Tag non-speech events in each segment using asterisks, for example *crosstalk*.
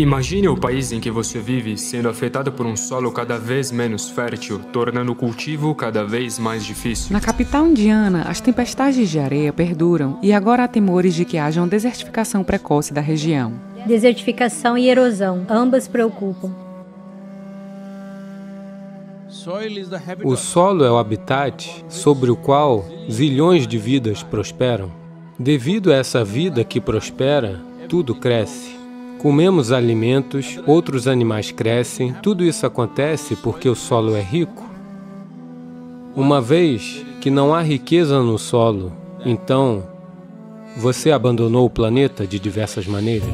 Imagine o país em que você vive sendo afetado por um solo cada vez menos fértil, tornando o cultivo cada vez mais difícil. Na capital indiana, as tempestades de areia perduram e agora há temores de que haja uma desertificação precoce da região. Desertificação e erosão, ambas preocupam. O solo é o habitat sobre o qual zilhões de vidas prosperam. Devido a essa vida que prospera, tudo cresce. Comemos alimentos, outros animais crescem, tudo isso acontece porque o solo é rico. Uma vez que não há riqueza no solo, então você abandonou o planeta de diversas maneiras.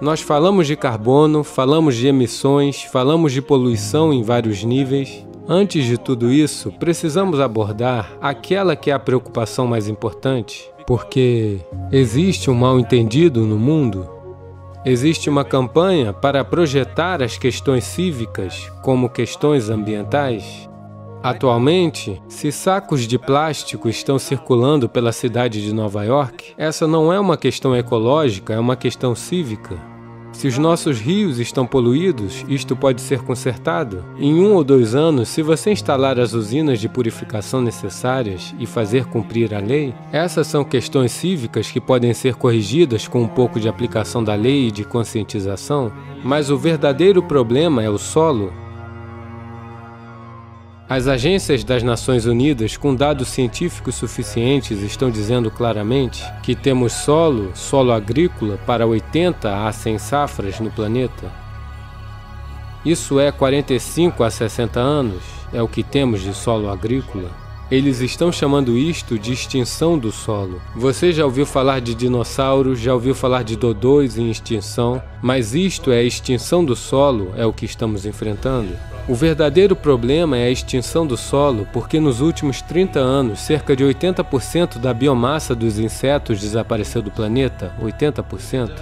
Nós falamos de carbono, falamos de emissões, falamos de poluição em vários níveis. Antes de tudo isso, precisamos abordar aquela que é a preocupação mais importante, porque existe um mal-entendido no mundo. Existe uma campanha para projetar as questões cívicas como questões ambientais. Atualmente, se sacos de plástico estão circulando pela cidade de Nova York, essa não é uma questão ecológica, é uma questão cívica. Se os nossos rios estão poluídos, isto pode ser consertado. Em um ou dois anos, se você instalar as usinas de purificação necessárias e fazer cumprir a lei, essas são questões cívicas que podem ser corrigidas com um pouco de aplicação da lei e de conscientização. Mas o verdadeiro problema é o solo, as agências das Nações Unidas, com dados científicos suficientes, estão dizendo claramente que temos solo, solo agrícola, para 80 a 100 safras no planeta. Isso é 45 a 60 anos, é o que temos de solo agrícola. Eles estão chamando isto de extinção do solo. Você já ouviu falar de dinossauros, já ouviu falar de dodôs em extinção, mas isto é a extinção do solo, é o que estamos enfrentando? O verdadeiro problema é a extinção do solo, porque nos últimos 30 anos, cerca de 80% da biomassa dos insetos desapareceu do planeta. 80%.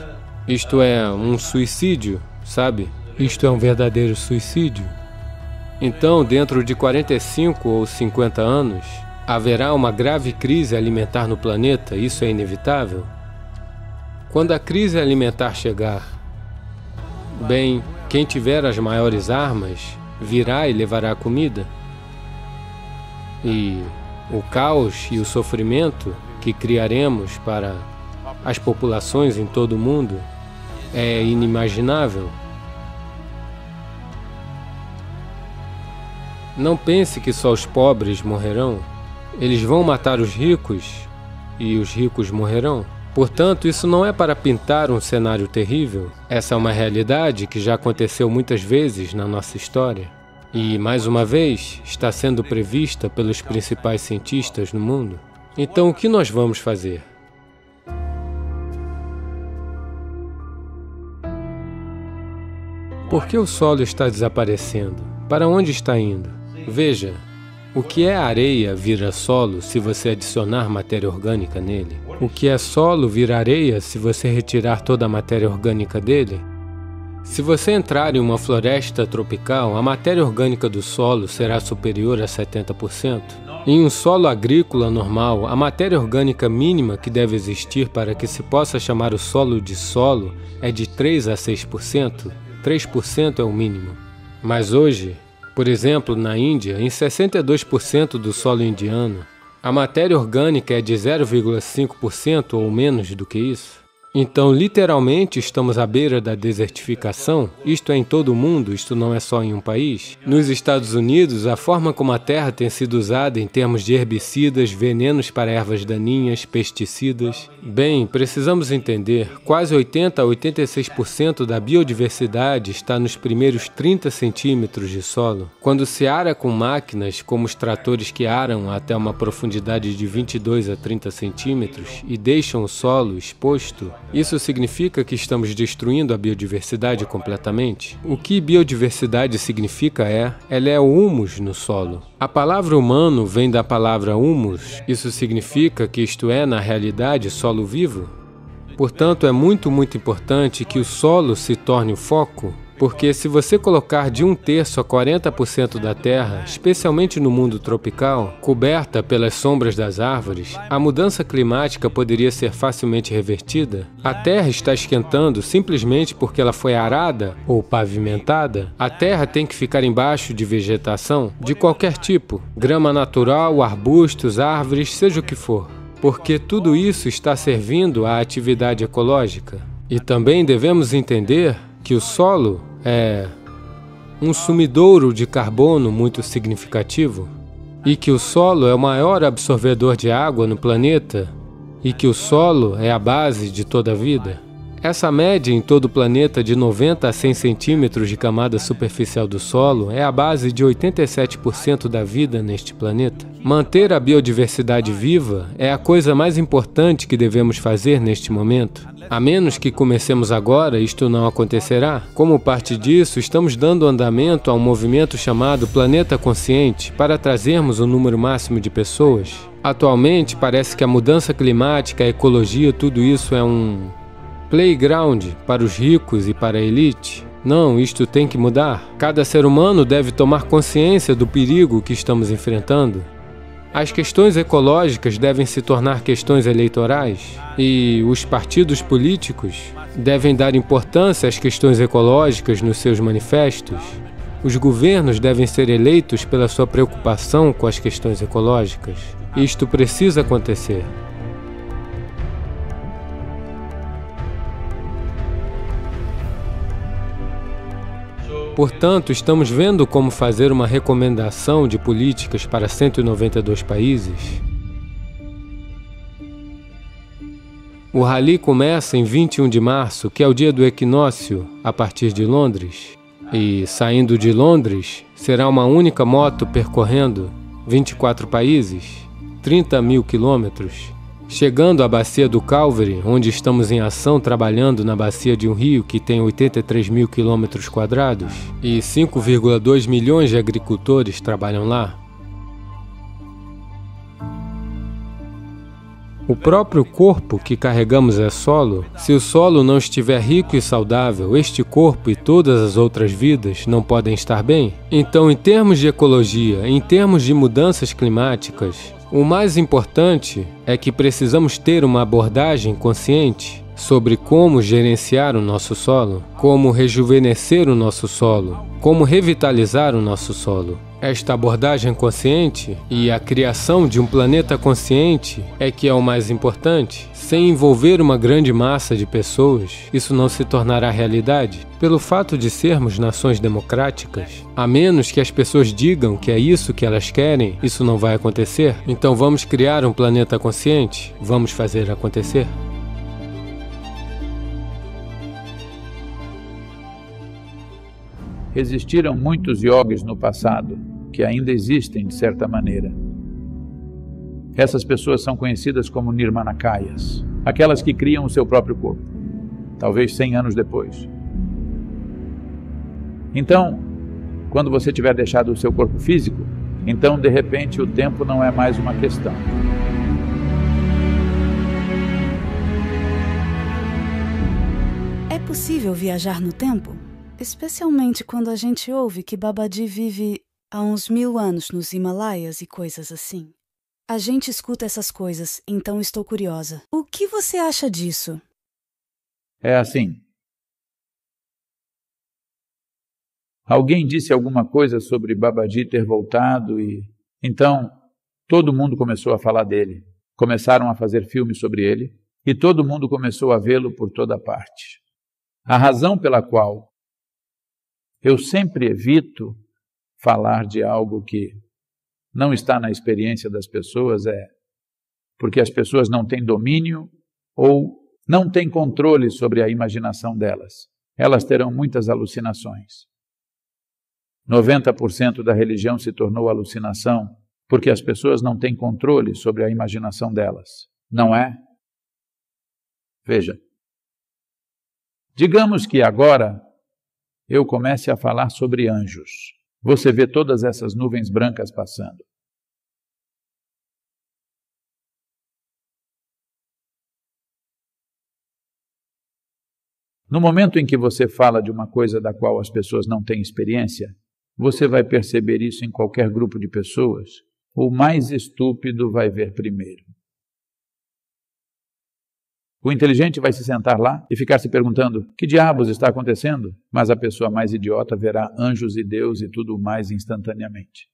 Isto é um suicídio, sabe? Isto é um verdadeiro suicídio. Então, dentro de 45 ou 50 anos, haverá uma grave crise alimentar no planeta, isso é inevitável? Quando a crise alimentar chegar, bem, quem tiver as maiores armas virá e levará comida. E o caos e o sofrimento que criaremos para as populações em todo o mundo é inimaginável. Não pense que só os pobres morrerão. Eles vão matar os ricos e os ricos morrerão. Portanto, isso não é para pintar um cenário terrível. Essa é uma realidade que já aconteceu muitas vezes na nossa história. E, mais uma vez, está sendo prevista pelos principais cientistas no mundo. Então, o que nós vamos fazer? Por que o solo está desaparecendo? Para onde está indo? Veja, o que é areia vira solo se você adicionar matéria orgânica nele. O que é solo vira areia se você retirar toda a matéria orgânica dele. Se você entrar em uma floresta tropical, a matéria orgânica do solo será superior a 70%. Em um solo agrícola normal, a matéria orgânica mínima que deve existir para que se possa chamar o solo de solo é de 3 a 6%. 3% é o mínimo. Mas hoje, por exemplo, na Índia, em 62% do solo indiano, a matéria orgânica é de 0,5% ou menos do que isso. Então, literalmente, estamos à beira da desertificação. Isto é em todo o mundo, isto não é só em um país. Nos Estados Unidos, a forma como a terra tem sido usada em termos de herbicidas, venenos para ervas daninhas, pesticidas. Bem, precisamos entender: quase 80 a 86% da biodiversidade está nos primeiros 30 centímetros de solo. Quando se ara com máquinas, como os tratores que aram até uma profundidade de 22 a 30 centímetros e deixam o solo exposto, isso significa que estamos destruindo a biodiversidade completamente? O que biodiversidade significa é, ela é o humus no solo. A palavra humano vem da palavra humus. Isso significa que isto é, na realidade, solo vivo? Portanto, é muito, muito importante que o solo se torne o foco porque se você colocar de um terço a 40% da terra, especialmente no mundo tropical, coberta pelas sombras das árvores, a mudança climática poderia ser facilmente revertida? A terra está esquentando simplesmente porque ela foi arada ou pavimentada? A terra tem que ficar embaixo de vegetação de qualquer tipo, grama natural, arbustos, árvores, seja o que for. Porque tudo isso está servindo à atividade ecológica. E também devemos entender que o solo é um sumidouro de carbono muito significativo e que o solo é o maior absorvedor de água no planeta e que o solo é a base de toda a vida. Essa média em todo o planeta de 90 a 100 centímetros de camada superficial do solo é a base de 87% da vida neste planeta. Manter a biodiversidade viva é a coisa mais importante que devemos fazer neste momento. A menos que comecemos agora, isto não acontecerá. Como parte disso, estamos dando andamento a um movimento chamado Planeta Consciente para trazermos o um número máximo de pessoas. Atualmente, parece que a mudança climática, a ecologia, tudo isso é um Playground para os ricos e para a elite? Não, isto tem que mudar. Cada ser humano deve tomar consciência do perigo que estamos enfrentando. As questões ecológicas devem se tornar questões eleitorais e os partidos políticos devem dar importância às questões ecológicas nos seus manifestos. Os governos devem ser eleitos pela sua preocupação com as questões ecológicas. Isto precisa acontecer. Portanto, estamos vendo como fazer uma recomendação de políticas para 192 países? O rally começa em 21 de março, que é o dia do equinócio, a partir de Londres. E saindo de Londres, será uma única moto percorrendo 24 países, 30 mil quilômetros. Chegando à bacia do Calvary, onde estamos em ação trabalhando na bacia de um rio que tem 83 mil quilômetros quadrados e 5,2 milhões de agricultores trabalham lá. O próprio corpo que carregamos é solo. Se o solo não estiver rico e saudável, este corpo e todas as outras vidas não podem estar bem. Então, em termos de ecologia, em termos de mudanças climáticas, o mais importante é que precisamos ter uma abordagem consciente sobre como gerenciar o nosso solo, como rejuvenescer o nosso solo, como revitalizar o nosso solo. Esta abordagem consciente e a criação de um planeta consciente é que é o mais importante. Sem envolver uma grande massa de pessoas, isso não se tornará realidade, pelo fato de sermos nações democráticas. A menos que as pessoas digam que é isso que elas querem, isso não vai acontecer. Então vamos criar um planeta consciente? Vamos fazer acontecer? Existiram muitos yogis no passado, que ainda existem de certa maneira. Essas pessoas são conhecidas como Nirmanakayas, aquelas que criam o seu próprio corpo, talvez 100 anos depois. Então, quando você tiver deixado o seu corpo físico, então de repente o tempo não é mais uma questão. É possível viajar no tempo? Especialmente quando a gente ouve que Babadi vive há uns mil anos nos Himalaias e coisas assim. A gente escuta essas coisas, então estou curiosa. O que você acha disso? É assim. Alguém disse alguma coisa sobre Babadi ter voltado e. Então, todo mundo começou a falar dele. Começaram a fazer filmes sobre ele e todo mundo começou a vê-lo por toda parte. A razão pela qual eu sempre evito falar de algo que não está na experiência das pessoas, é porque as pessoas não têm domínio ou não têm controle sobre a imaginação delas. Elas terão muitas alucinações. 90% da religião se tornou alucinação porque as pessoas não têm controle sobre a imaginação delas, não é? Veja, digamos que agora eu comece a falar sobre anjos. Você vê todas essas nuvens brancas passando. No momento em que você fala de uma coisa da qual as pessoas não têm experiência, você vai perceber isso em qualquer grupo de pessoas. O mais estúpido vai ver primeiro. O inteligente vai se sentar lá e ficar se perguntando: que diabos está acontecendo? Mas a pessoa mais idiota verá anjos e Deus e tudo mais instantaneamente.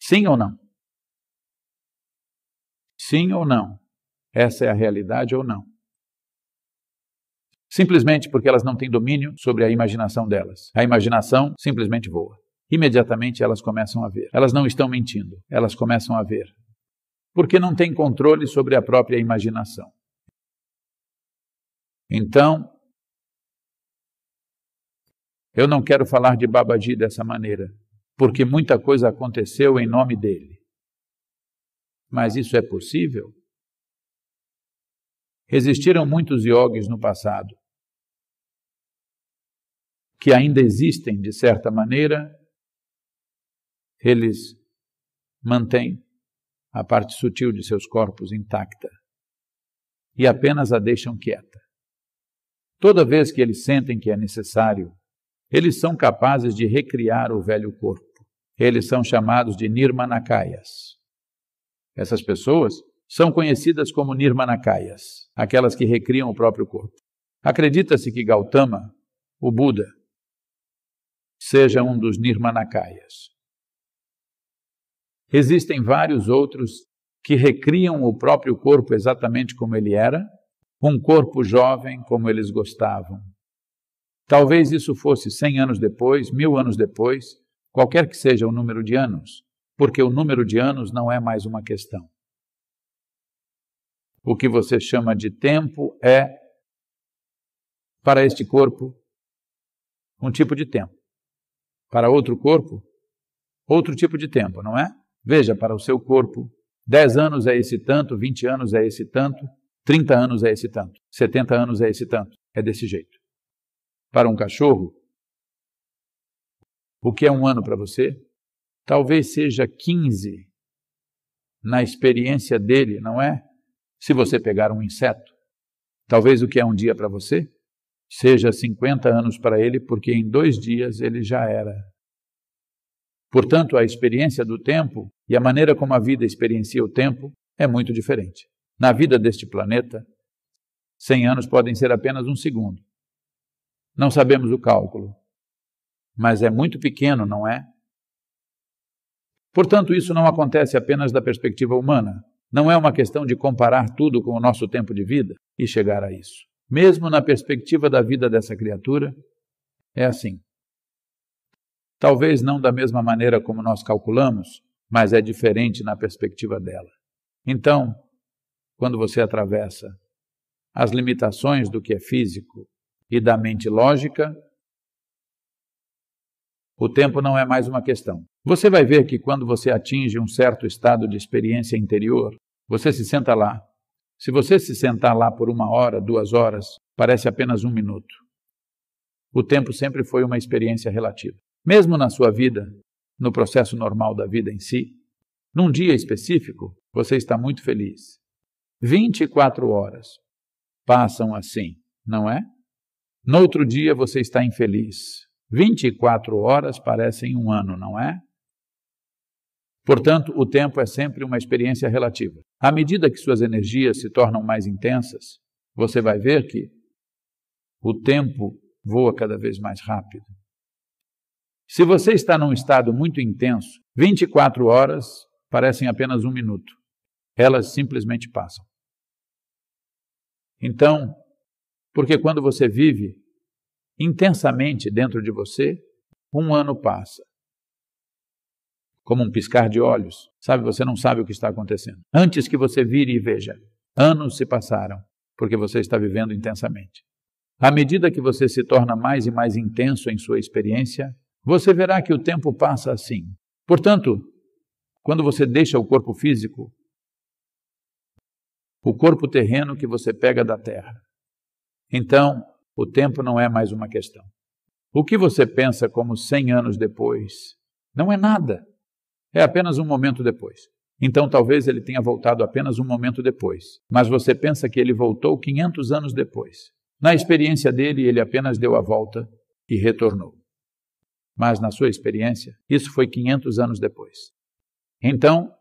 Sim ou não? Sim ou não? Essa é a realidade ou não? Simplesmente porque elas não têm domínio sobre a imaginação delas. A imaginação simplesmente voa. Imediatamente elas começam a ver. Elas não estão mentindo, elas começam a ver. Porque não têm controle sobre a própria imaginação. Então, eu não quero falar de Babaji dessa maneira, porque muita coisa aconteceu em nome dele. Mas isso é possível? Existiram muitos iogues no passado que ainda existem de certa maneira, eles mantêm a parte sutil de seus corpos intacta e apenas a deixam quieta. Toda vez que eles sentem que é necessário, eles são capazes de recriar o velho corpo. Eles são chamados de nirmanakayas. Essas pessoas são conhecidas como nirmanakayas, aquelas que recriam o próprio corpo. Acredita-se que Gautama, o Buda, seja um dos nirmanakayas. Existem vários outros que recriam o próprio corpo exatamente como ele era um corpo jovem como eles gostavam. Talvez isso fosse cem anos depois, mil anos depois, qualquer que seja o número de anos, porque o número de anos não é mais uma questão. O que você chama de tempo é, para este corpo, um tipo de tempo. Para outro corpo, outro tipo de tempo, não é? Veja, para o seu corpo, dez anos é esse tanto, vinte anos é esse tanto, 30 anos é esse tanto, 70 anos é esse tanto. É desse jeito. Para um cachorro, o que é um ano para você? Talvez seja 15 na experiência dele, não é? Se você pegar um inseto. Talvez o que é um dia para você seja 50 anos para ele, porque em dois dias ele já era. Portanto, a experiência do tempo e a maneira como a vida experiencia o tempo é muito diferente na vida deste planeta, 100 anos podem ser apenas um segundo. Não sabemos o cálculo, mas é muito pequeno, não é? Portanto, isso não acontece apenas da perspectiva humana. Não é uma questão de comparar tudo com o nosso tempo de vida e chegar a isso. Mesmo na perspectiva da vida dessa criatura, é assim. Talvez não da mesma maneira como nós calculamos, mas é diferente na perspectiva dela. Então, quando você atravessa as limitações do que é físico e da mente lógica, o tempo não é mais uma questão. Você vai ver que quando você atinge um certo estado de experiência interior, você se senta lá. Se você se sentar lá por uma hora, duas horas, parece apenas um minuto. O tempo sempre foi uma experiência relativa. Mesmo na sua vida, no processo normal da vida em si, num dia específico, você está muito feliz. 24 horas passam assim, não é? No outro dia você está infeliz. 24 horas parecem um ano, não é? Portanto, o tempo é sempre uma experiência relativa. À medida que suas energias se tornam mais intensas, você vai ver que o tempo voa cada vez mais rápido. Se você está num estado muito intenso, 24 horas parecem apenas um minuto. Elas simplesmente passam. Então, porque quando você vive intensamente dentro de você, um ano passa. Como um piscar de olhos, sabe? Você não sabe o que está acontecendo. Antes que você vire e veja, anos se passaram, porque você está vivendo intensamente. À medida que você se torna mais e mais intenso em sua experiência, você verá que o tempo passa assim. Portanto, quando você deixa o corpo físico, o corpo terreno que você pega da terra. Então, o tempo não é mais uma questão. O que você pensa como 100 anos depois não é nada. É apenas um momento depois. Então, talvez ele tenha voltado apenas um momento depois, mas você pensa que ele voltou 500 anos depois. Na experiência dele, ele apenas deu a volta e retornou. Mas na sua experiência, isso foi 500 anos depois. Então,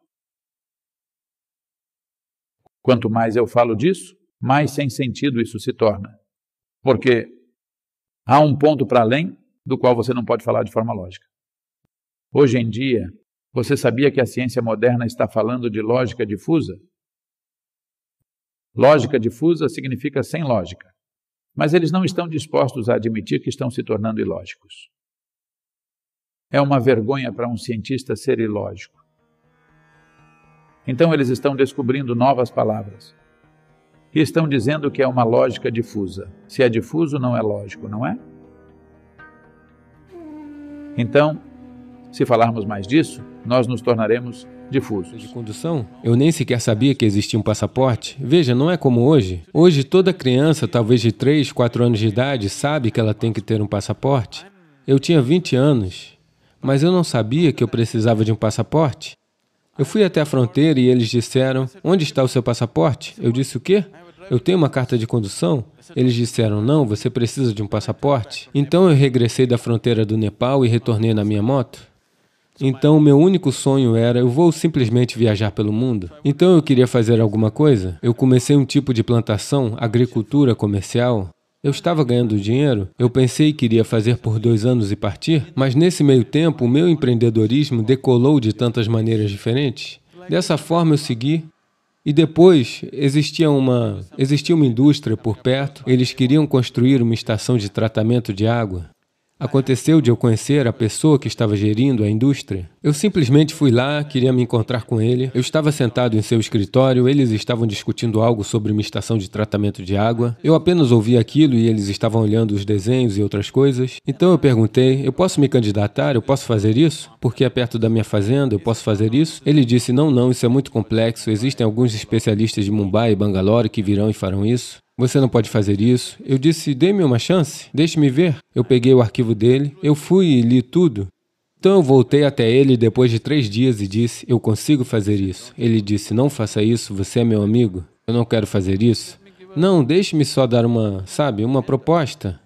Quanto mais eu falo disso, mais sem sentido isso se torna. Porque há um ponto para além do qual você não pode falar de forma lógica. Hoje em dia, você sabia que a ciência moderna está falando de lógica difusa? Lógica difusa significa sem lógica, mas eles não estão dispostos a admitir que estão se tornando ilógicos. É uma vergonha para um cientista ser ilógico. Então eles estão descobrindo novas palavras. E estão dizendo que é uma lógica difusa. Se é difuso, não é lógico, não é? Então, se falarmos mais disso, nós nos tornaremos difusos. De condução? Eu nem sequer sabia que existia um passaporte. Veja, não é como hoje. Hoje toda criança, talvez de 3, 4 anos de idade, sabe que ela tem que ter um passaporte. Eu tinha 20 anos, mas eu não sabia que eu precisava de um passaporte. Eu fui até a fronteira e eles disseram: Onde está o seu passaporte? Eu disse: O quê? Eu tenho uma carta de condução? Eles disseram: Não, você precisa de um passaporte. Então eu regressei da fronteira do Nepal e retornei na minha moto. Então, meu único sonho era, eu vou simplesmente viajar pelo mundo. Então, eu queria fazer alguma coisa. Eu comecei um tipo de plantação, agricultura comercial, eu estava ganhando dinheiro, eu pensei que iria fazer por dois anos e partir, mas nesse meio tempo o meu empreendedorismo decolou de tantas maneiras diferentes. Dessa forma eu segui. E depois existia uma, existia uma indústria por perto, eles queriam construir uma estação de tratamento de água. Aconteceu de eu conhecer a pessoa que estava gerindo a indústria. Eu simplesmente fui lá, queria me encontrar com ele. Eu estava sentado em seu escritório, eles estavam discutindo algo sobre uma estação de tratamento de água. Eu apenas ouvi aquilo e eles estavam olhando os desenhos e outras coisas. Então eu perguntei: eu posso me candidatar? Eu posso fazer isso? Porque é perto da minha fazenda, eu posso fazer isso? Ele disse: não, não, isso é muito complexo. Existem alguns especialistas de Mumbai e Bangalore que virão e farão isso. Você não pode fazer isso. Eu disse, dê-me uma chance, deixe-me ver. Eu peguei o arquivo dele, eu fui e li tudo. Então eu voltei até ele depois de três dias e disse, eu consigo fazer isso. Ele disse, não faça isso, você é meu amigo. Eu não quero fazer isso. Não, deixe-me só dar uma, sabe, uma proposta.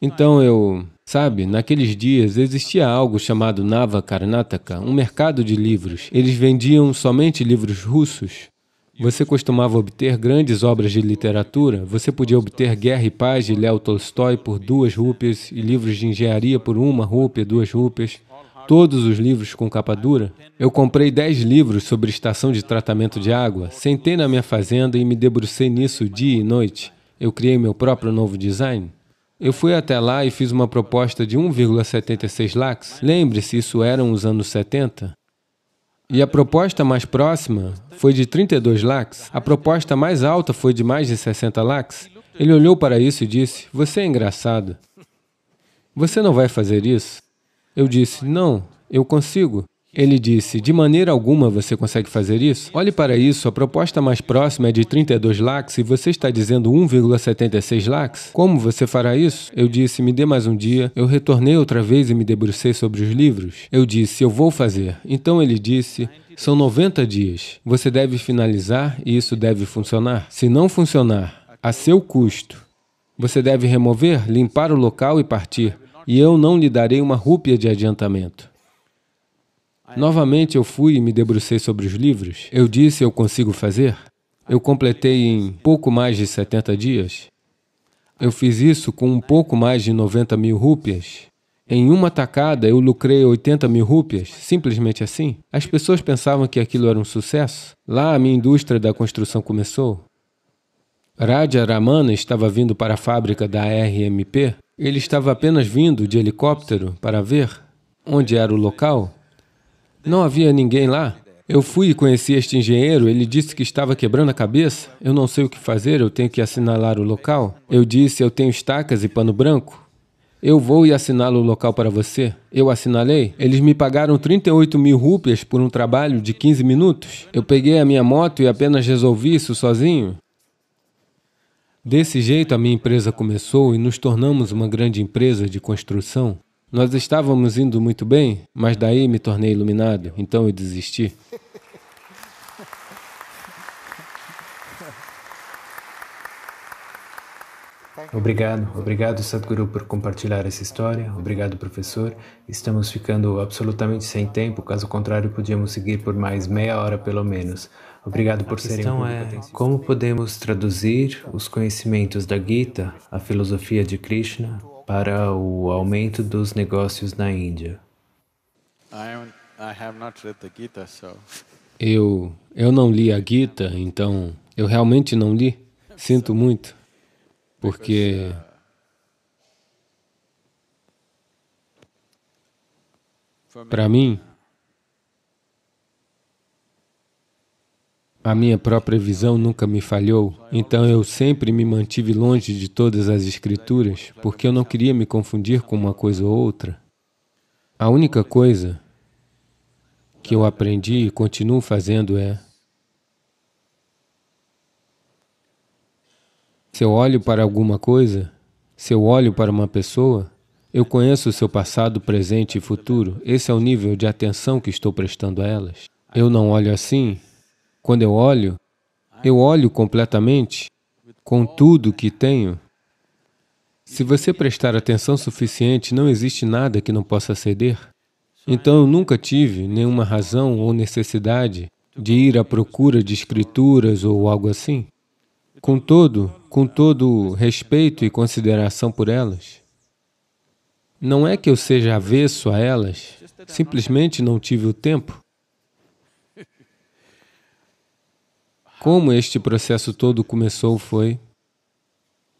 Então eu, sabe, naqueles dias existia algo chamado Nava Karnataka, um mercado de livros. Eles vendiam somente livros russos. Você costumava obter grandes obras de literatura. Você podia obter Guerra e Paz de Léo Tolstói por duas rúpias e livros de engenharia por uma rúpia, duas rúpias. Todos os livros com capa dura. Eu comprei dez livros sobre estação de tratamento de água. Sentei na minha fazenda e me debrucei nisso dia e noite. Eu criei meu próprio novo design. Eu fui até lá e fiz uma proposta de 1,76 lakhs. Lembre-se, isso eram os anos 70. E a proposta mais próxima foi de 32 lakhs, a proposta mais alta foi de mais de 60 lakhs. Ele olhou para isso e disse, você é engraçado, você não vai fazer isso? Eu disse, não, eu consigo. Ele disse, de maneira alguma você consegue fazer isso? Olhe para isso, a proposta mais próxima é de 32 lakhs e você está dizendo 1,76 lakhs? Como você fará isso? Eu disse, me dê mais um dia. Eu retornei outra vez e me debrucei sobre os livros. Eu disse, eu vou fazer. Então ele disse, são 90 dias. Você deve finalizar e isso deve funcionar. Se não funcionar, a seu custo, você deve remover, limpar o local e partir. E eu não lhe darei uma rúpia de adiantamento. Né? Novamente eu fui e me debrucei sobre os livros. Eu disse, eu consigo fazer. Eu completei em pouco mais de 70 dias. Eu fiz isso com um pouco mais de 90 mil rúpias. Em uma tacada, eu lucrei 80 mil rúpias, simplesmente assim. As pessoas pensavam que aquilo era um sucesso. Lá, a minha indústria da construção começou. Raja Ramana estava vindo para a fábrica da RMP. Ele estava apenas vindo de helicóptero para ver onde era o local. Não havia ninguém lá. Eu fui e conheci este engenheiro, ele disse que estava quebrando a cabeça. Eu não sei o que fazer, eu tenho que assinalar o local. Eu disse, eu tenho estacas e pano branco. Eu vou e assinalo o local para você. Eu assinalei. Eles me pagaram 38 mil rúpias por um trabalho de 15 minutos. Eu peguei a minha moto e apenas resolvi isso sozinho. Desse jeito, a minha empresa começou e nos tornamos uma grande empresa de construção. Nós estávamos indo muito bem, mas daí me tornei iluminado, então eu desisti. Obrigado, obrigado Sadhguru por compartilhar essa história, obrigado professor. Estamos ficando absolutamente sem tempo, caso contrário podíamos seguir por mais meia hora pelo menos. Obrigado por serem. A questão é como podemos traduzir os conhecimentos da Gita, a filosofia de Krishna, para o aumento dos negócios na Índia. Eu, eu não li a Gita, então eu realmente não li. Sinto muito, porque uh, para mim, A minha própria visão nunca me falhou, então eu sempre me mantive longe de todas as escrituras, porque eu não queria me confundir com uma coisa ou outra. A única coisa que eu aprendi e continuo fazendo é Se eu olho para alguma coisa, se eu olho para uma pessoa, eu conheço o seu passado, presente e futuro. Esse é o nível de atenção que estou prestando a elas. Eu não olho assim, quando eu olho, eu olho completamente com tudo que tenho. Se você prestar atenção suficiente, não existe nada que não possa ceder. Então, eu nunca tive nenhuma razão ou necessidade de ir à procura de escrituras ou algo assim. Com todo, com todo respeito e consideração por elas, não é que eu seja avesso a elas, simplesmente não tive o tempo. Como este processo todo começou foi...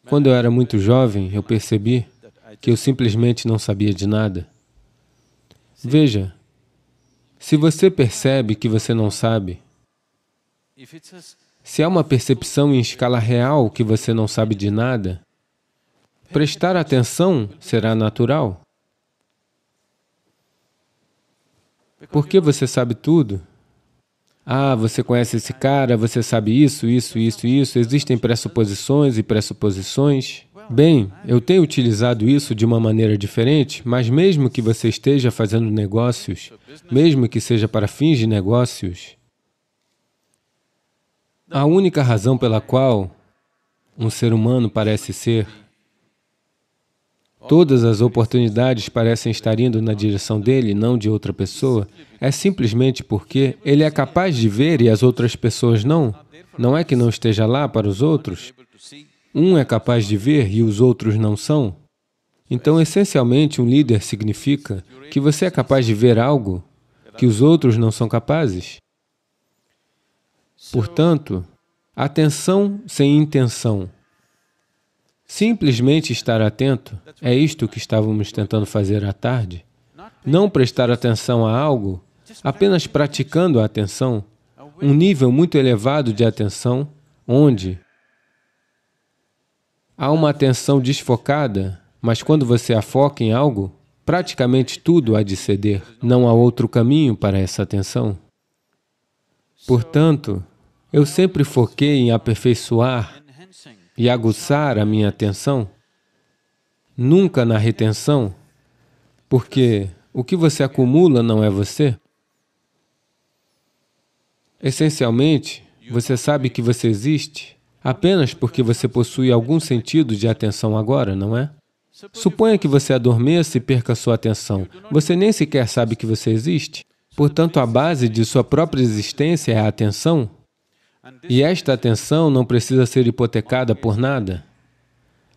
Quando eu era muito jovem, eu percebi que eu simplesmente não sabia de nada. Veja, se você percebe que você não sabe, se há uma percepção em escala real que você não sabe de nada, prestar atenção será natural. Porque você sabe tudo, ah, você conhece esse cara, você sabe isso, isso, isso, isso. Existem pressuposições e pressuposições. Bem, eu tenho utilizado isso de uma maneira diferente, mas mesmo que você esteja fazendo negócios, mesmo que seja para fins de negócios, a única razão pela qual um ser humano parece ser todas as oportunidades parecem estar indo na direção dele, não de outra pessoa, é simplesmente porque ele é capaz de ver e as outras pessoas não. Não é que não esteja lá para os outros. Um é capaz de ver e os outros não são. Então, essencialmente, um líder significa que você é capaz de ver algo que os outros não são capazes. Portanto, atenção sem intenção Simplesmente estar atento, é isto que estávamos tentando fazer à tarde. Não prestar atenção a algo, apenas praticando a atenção, um nível muito elevado de atenção, onde há uma atenção desfocada, mas quando você a foca em algo, praticamente tudo há de ceder. Não há outro caminho para essa atenção. Portanto, eu sempre foquei em aperfeiçoar e aguçar a minha atenção, nunca na retenção, porque o que você acumula não é você. Essencialmente, você sabe que você existe apenas porque você possui algum sentido de atenção agora, não é? Suponha que você adormeça e perca sua atenção. Você nem sequer sabe que você existe. Portanto, a base de sua própria existência é a atenção, e esta atenção não precisa ser hipotecada por nada.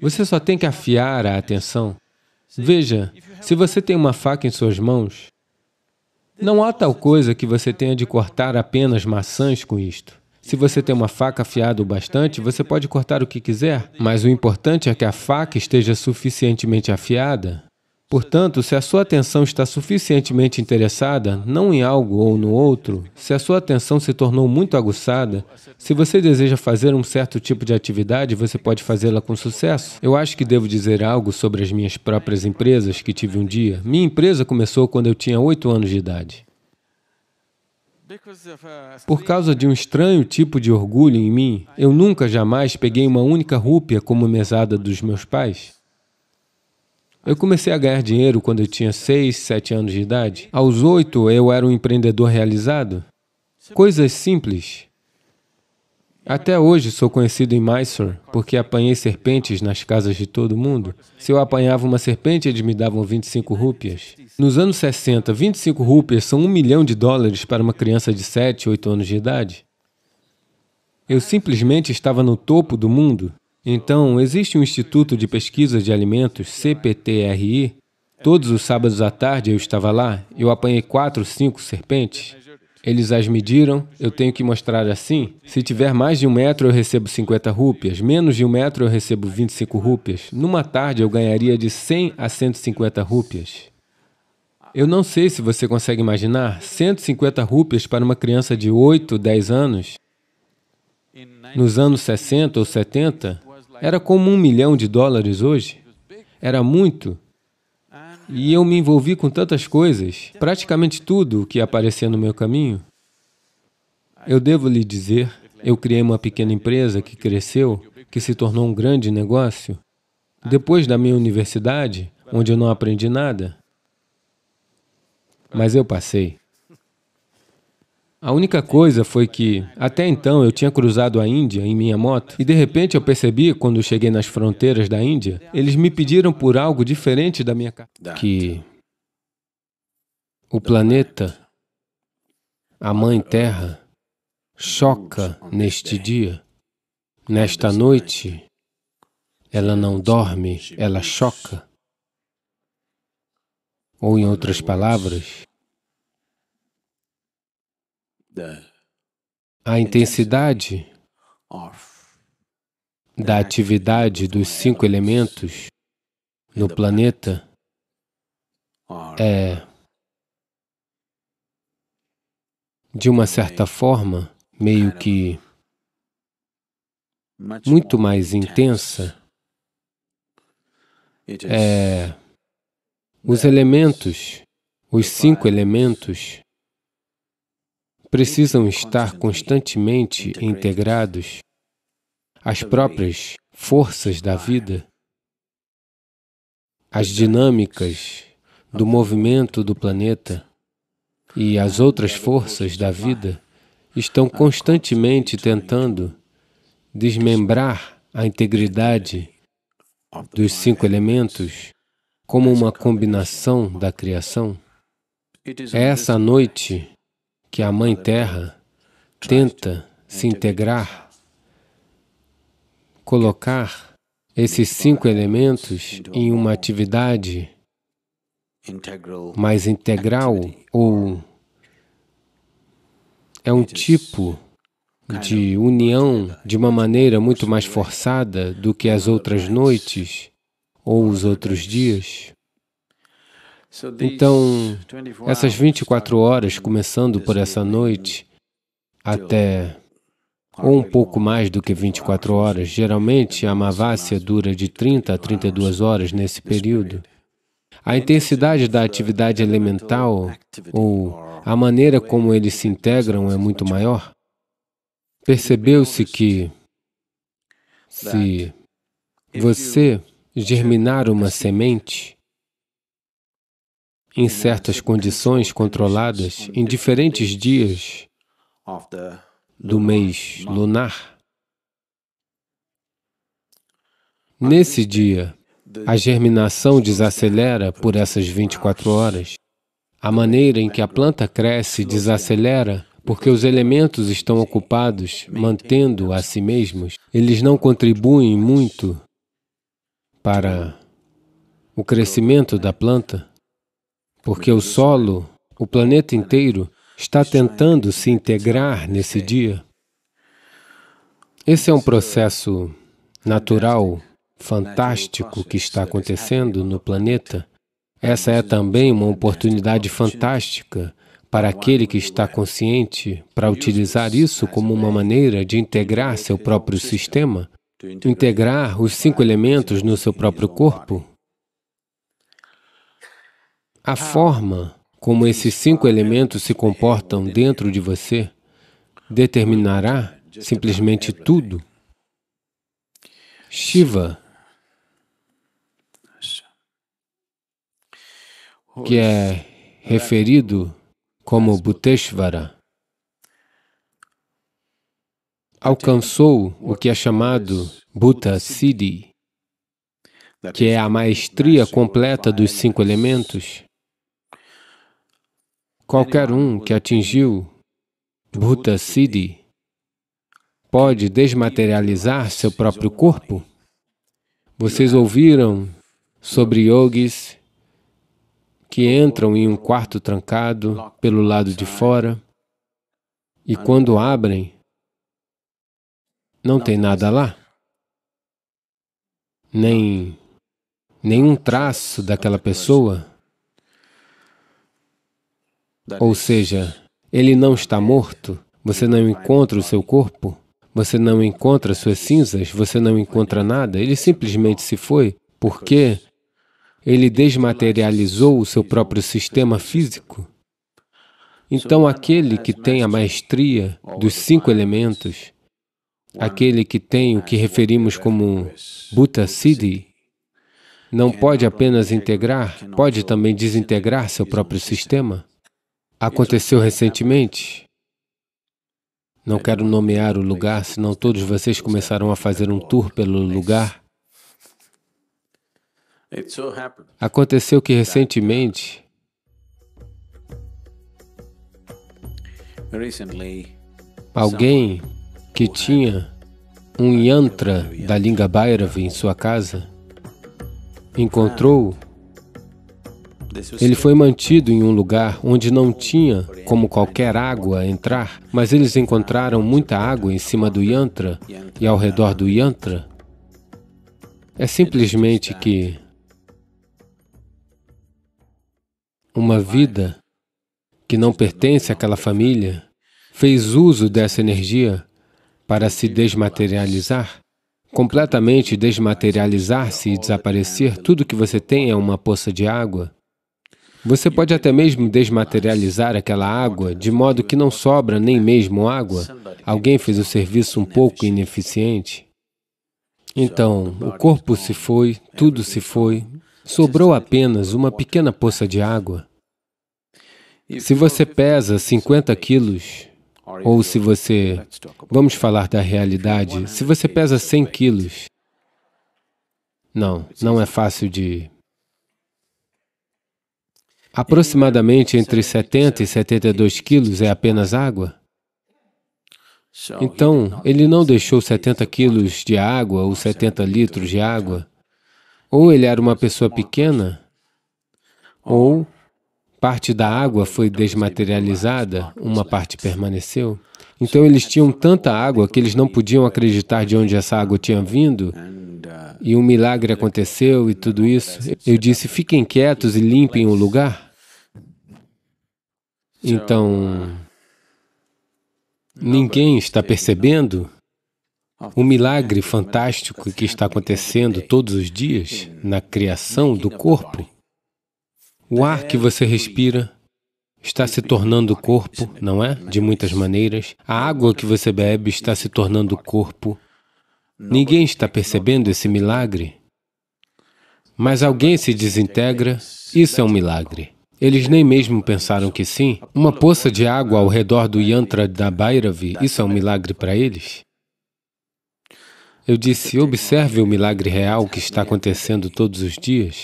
Você só tem que afiar a atenção. Veja, se você tem uma faca em suas mãos, não há tal coisa que você tenha de cortar apenas maçãs com isto. Se você tem uma faca afiada o bastante, você pode cortar o que quiser, mas o importante é que a faca esteja suficientemente afiada Portanto, se a sua atenção está suficientemente interessada, não em algo ou no outro, se a sua atenção se tornou muito aguçada, se você deseja fazer um certo tipo de atividade, você pode fazê-la com sucesso. Eu acho que devo dizer algo sobre as minhas próprias empresas que tive um dia. Minha empresa começou quando eu tinha oito anos de idade. Por causa de um estranho tipo de orgulho em mim, eu nunca jamais peguei uma única rúpia como mesada dos meus pais. Eu comecei a ganhar dinheiro quando eu tinha 6, 7 anos de idade. Aos 8, eu era um empreendedor realizado. Coisas simples. Até hoje sou conhecido em Mysore porque apanhei serpentes nas casas de todo mundo. Se eu apanhava uma serpente, eles me davam 25 rúpias. Nos anos 60, 25 rúpias são um milhão de dólares para uma criança de 7, 8 anos de idade. Eu simplesmente estava no topo do mundo. Então, existe um Instituto de Pesquisa de Alimentos, CPTRI. Todos os sábados à tarde eu estava lá, eu apanhei quatro, cinco serpentes. Eles as mediram, eu tenho que mostrar assim. Se tiver mais de um metro, eu recebo 50 rúpias. Menos de um metro, eu recebo 25 rúpias. Numa tarde, eu ganharia de 100 a 150 rúpias. Eu não sei se você consegue imaginar 150 rúpias para uma criança de 8, 10 anos. Nos anos 60 ou 70, era como um milhão de dólares hoje. Era muito. E eu me envolvi com tantas coisas, praticamente tudo o que aparecia no meu caminho. Eu devo lhe dizer, eu criei uma pequena empresa que cresceu, que se tornou um grande negócio. Depois da minha universidade, onde eu não aprendi nada, mas eu passei. A única coisa foi que, até então, eu tinha cruzado a Índia em minha moto e, de repente, eu percebi, quando cheguei nas fronteiras da Índia, eles me pediram por algo diferente da minha carta. Que o planeta, a Mãe Terra, choca neste dia. Nesta noite, ela não dorme, ela choca. Ou, em outras palavras, a intensidade da atividade dos cinco elementos no planeta é, de uma certa forma, meio que muito mais intensa. É, os elementos, os cinco elementos, precisam estar constantemente integrados às próprias forças da vida, às dinâmicas do movimento do planeta e as outras forças da vida estão constantemente tentando desmembrar a integridade dos cinco elementos como uma combinação da criação. É essa noite que a Mãe Terra tenta se integrar, colocar esses cinco elementos em uma atividade mais integral ou é um tipo de união de uma maneira muito mais forçada do que as outras noites ou os outros dias. Então, essas 24 horas, começando por essa noite, até ou um pouco mais do que 24 horas, geralmente a Amavasya dura de 30 a 32 horas nesse período. A intensidade da uh, atividade elemental ou a maneira como eles se integram é muito maior. Percebeu-se que se você germinar uma semente, em certas condições controladas, em diferentes dias do mês lunar. Nesse dia, a germinação desacelera por essas 24 horas. A maneira em que a planta cresce desacelera porque os elementos estão ocupados mantendo a si mesmos. Eles não contribuem muito para o crescimento da planta porque o solo, o planeta inteiro, está tentando se integrar nesse dia. Esse é um processo natural, fantástico que está acontecendo no planeta. Essa é também uma oportunidade fantástica para aquele que está consciente para utilizar isso como uma maneira de integrar seu próprio sistema, integrar os cinco elementos no seu próprio corpo, a forma como esses cinco elementos se comportam dentro de você determinará simplesmente tudo. Shiva, que é referido como Bhuteshvara, alcançou o que é chamado Bhuta Siddhi, que é a maestria completa dos cinco elementos, Qualquer um que atingiu Bhuta Siddhi pode desmaterializar seu próprio corpo? Vocês ouviram sobre yogis que entram em um quarto trancado pelo lado de fora e quando abrem, não tem nada lá, nem nenhum traço daquela pessoa ou seja, ele não está morto, você não encontra o seu corpo, você não encontra suas cinzas, você não encontra nada, ele simplesmente se foi, porque ele desmaterializou o seu próprio sistema físico. Então, aquele que tem a maestria dos cinco elementos, aquele que tem o que referimos como Buta Siddhi, não pode apenas integrar, pode também desintegrar seu próprio sistema. Aconteceu recentemente. Não é. quero nomear o lugar, senão todos vocês começarão a fazer um tour pelo lugar. Aconteceu que recentemente alguém que tinha um yantra da língua Bhairavi em sua casa encontrou ah. Ele foi mantido em um lugar onde não tinha como qualquer água entrar, mas eles encontraram muita água em cima do yantra e ao redor do yantra. É simplesmente que uma vida que não pertence àquela família fez uso dessa energia para se desmaterializar, completamente desmaterializar-se e desaparecer, tudo que você tem é uma poça de água. Você pode até mesmo desmaterializar aquela água de modo que não sobra nem mesmo água. Alguém fez o serviço um pouco ineficiente. Então, o corpo se foi, tudo se foi, sobrou apenas uma pequena poça de água. Se você pesa 50 quilos, ou se você, vamos falar da realidade, se você pesa 100 quilos, não, não é fácil de aproximadamente entre 70 e 72 quilos é apenas água. Então, ele não deixou 70 quilos de água ou 70 litros de água. Ou ele era uma pessoa pequena, ou parte da água foi desmaterializada, uma parte permaneceu. Então, eles tinham tanta água que eles não podiam acreditar de onde essa água tinha vindo, e um milagre aconteceu e tudo isso. Eu disse: fiquem quietos e limpem o lugar. Então, então, ninguém está percebendo o milagre fantástico que está acontecendo todos os dias na criação do corpo. O ar que você respira está se tornando corpo, não é? De muitas maneiras. A água que você bebe está se tornando corpo. Ninguém está percebendo esse milagre. Mas alguém se desintegra, isso é um milagre. Eles nem mesmo pensaram que sim. Uma poça de água ao redor do yantra da Bhairavi, isso é um milagre para eles? Eu disse, observe o milagre real que está acontecendo todos os dias.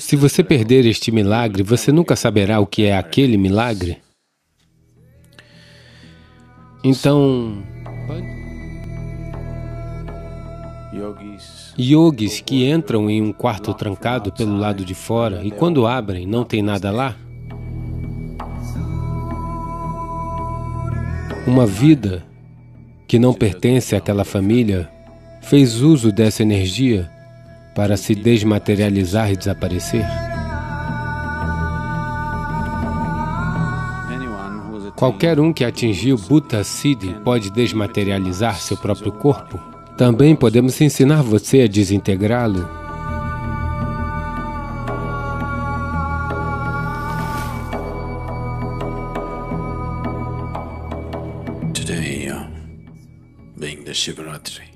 Se você perder este milagre, você nunca saberá o que é aquele milagre. Então... Yogi Yogis que entram em um quarto trancado pelo lado de fora e quando abrem não tem nada lá? Uma vida que não pertence àquela família fez uso dessa energia para se desmaterializar e desaparecer? Qualquer um que atingiu Buddha Siddhi pode desmaterializar seu próprio corpo? Também podemos ensinar você a desintegrá-lo.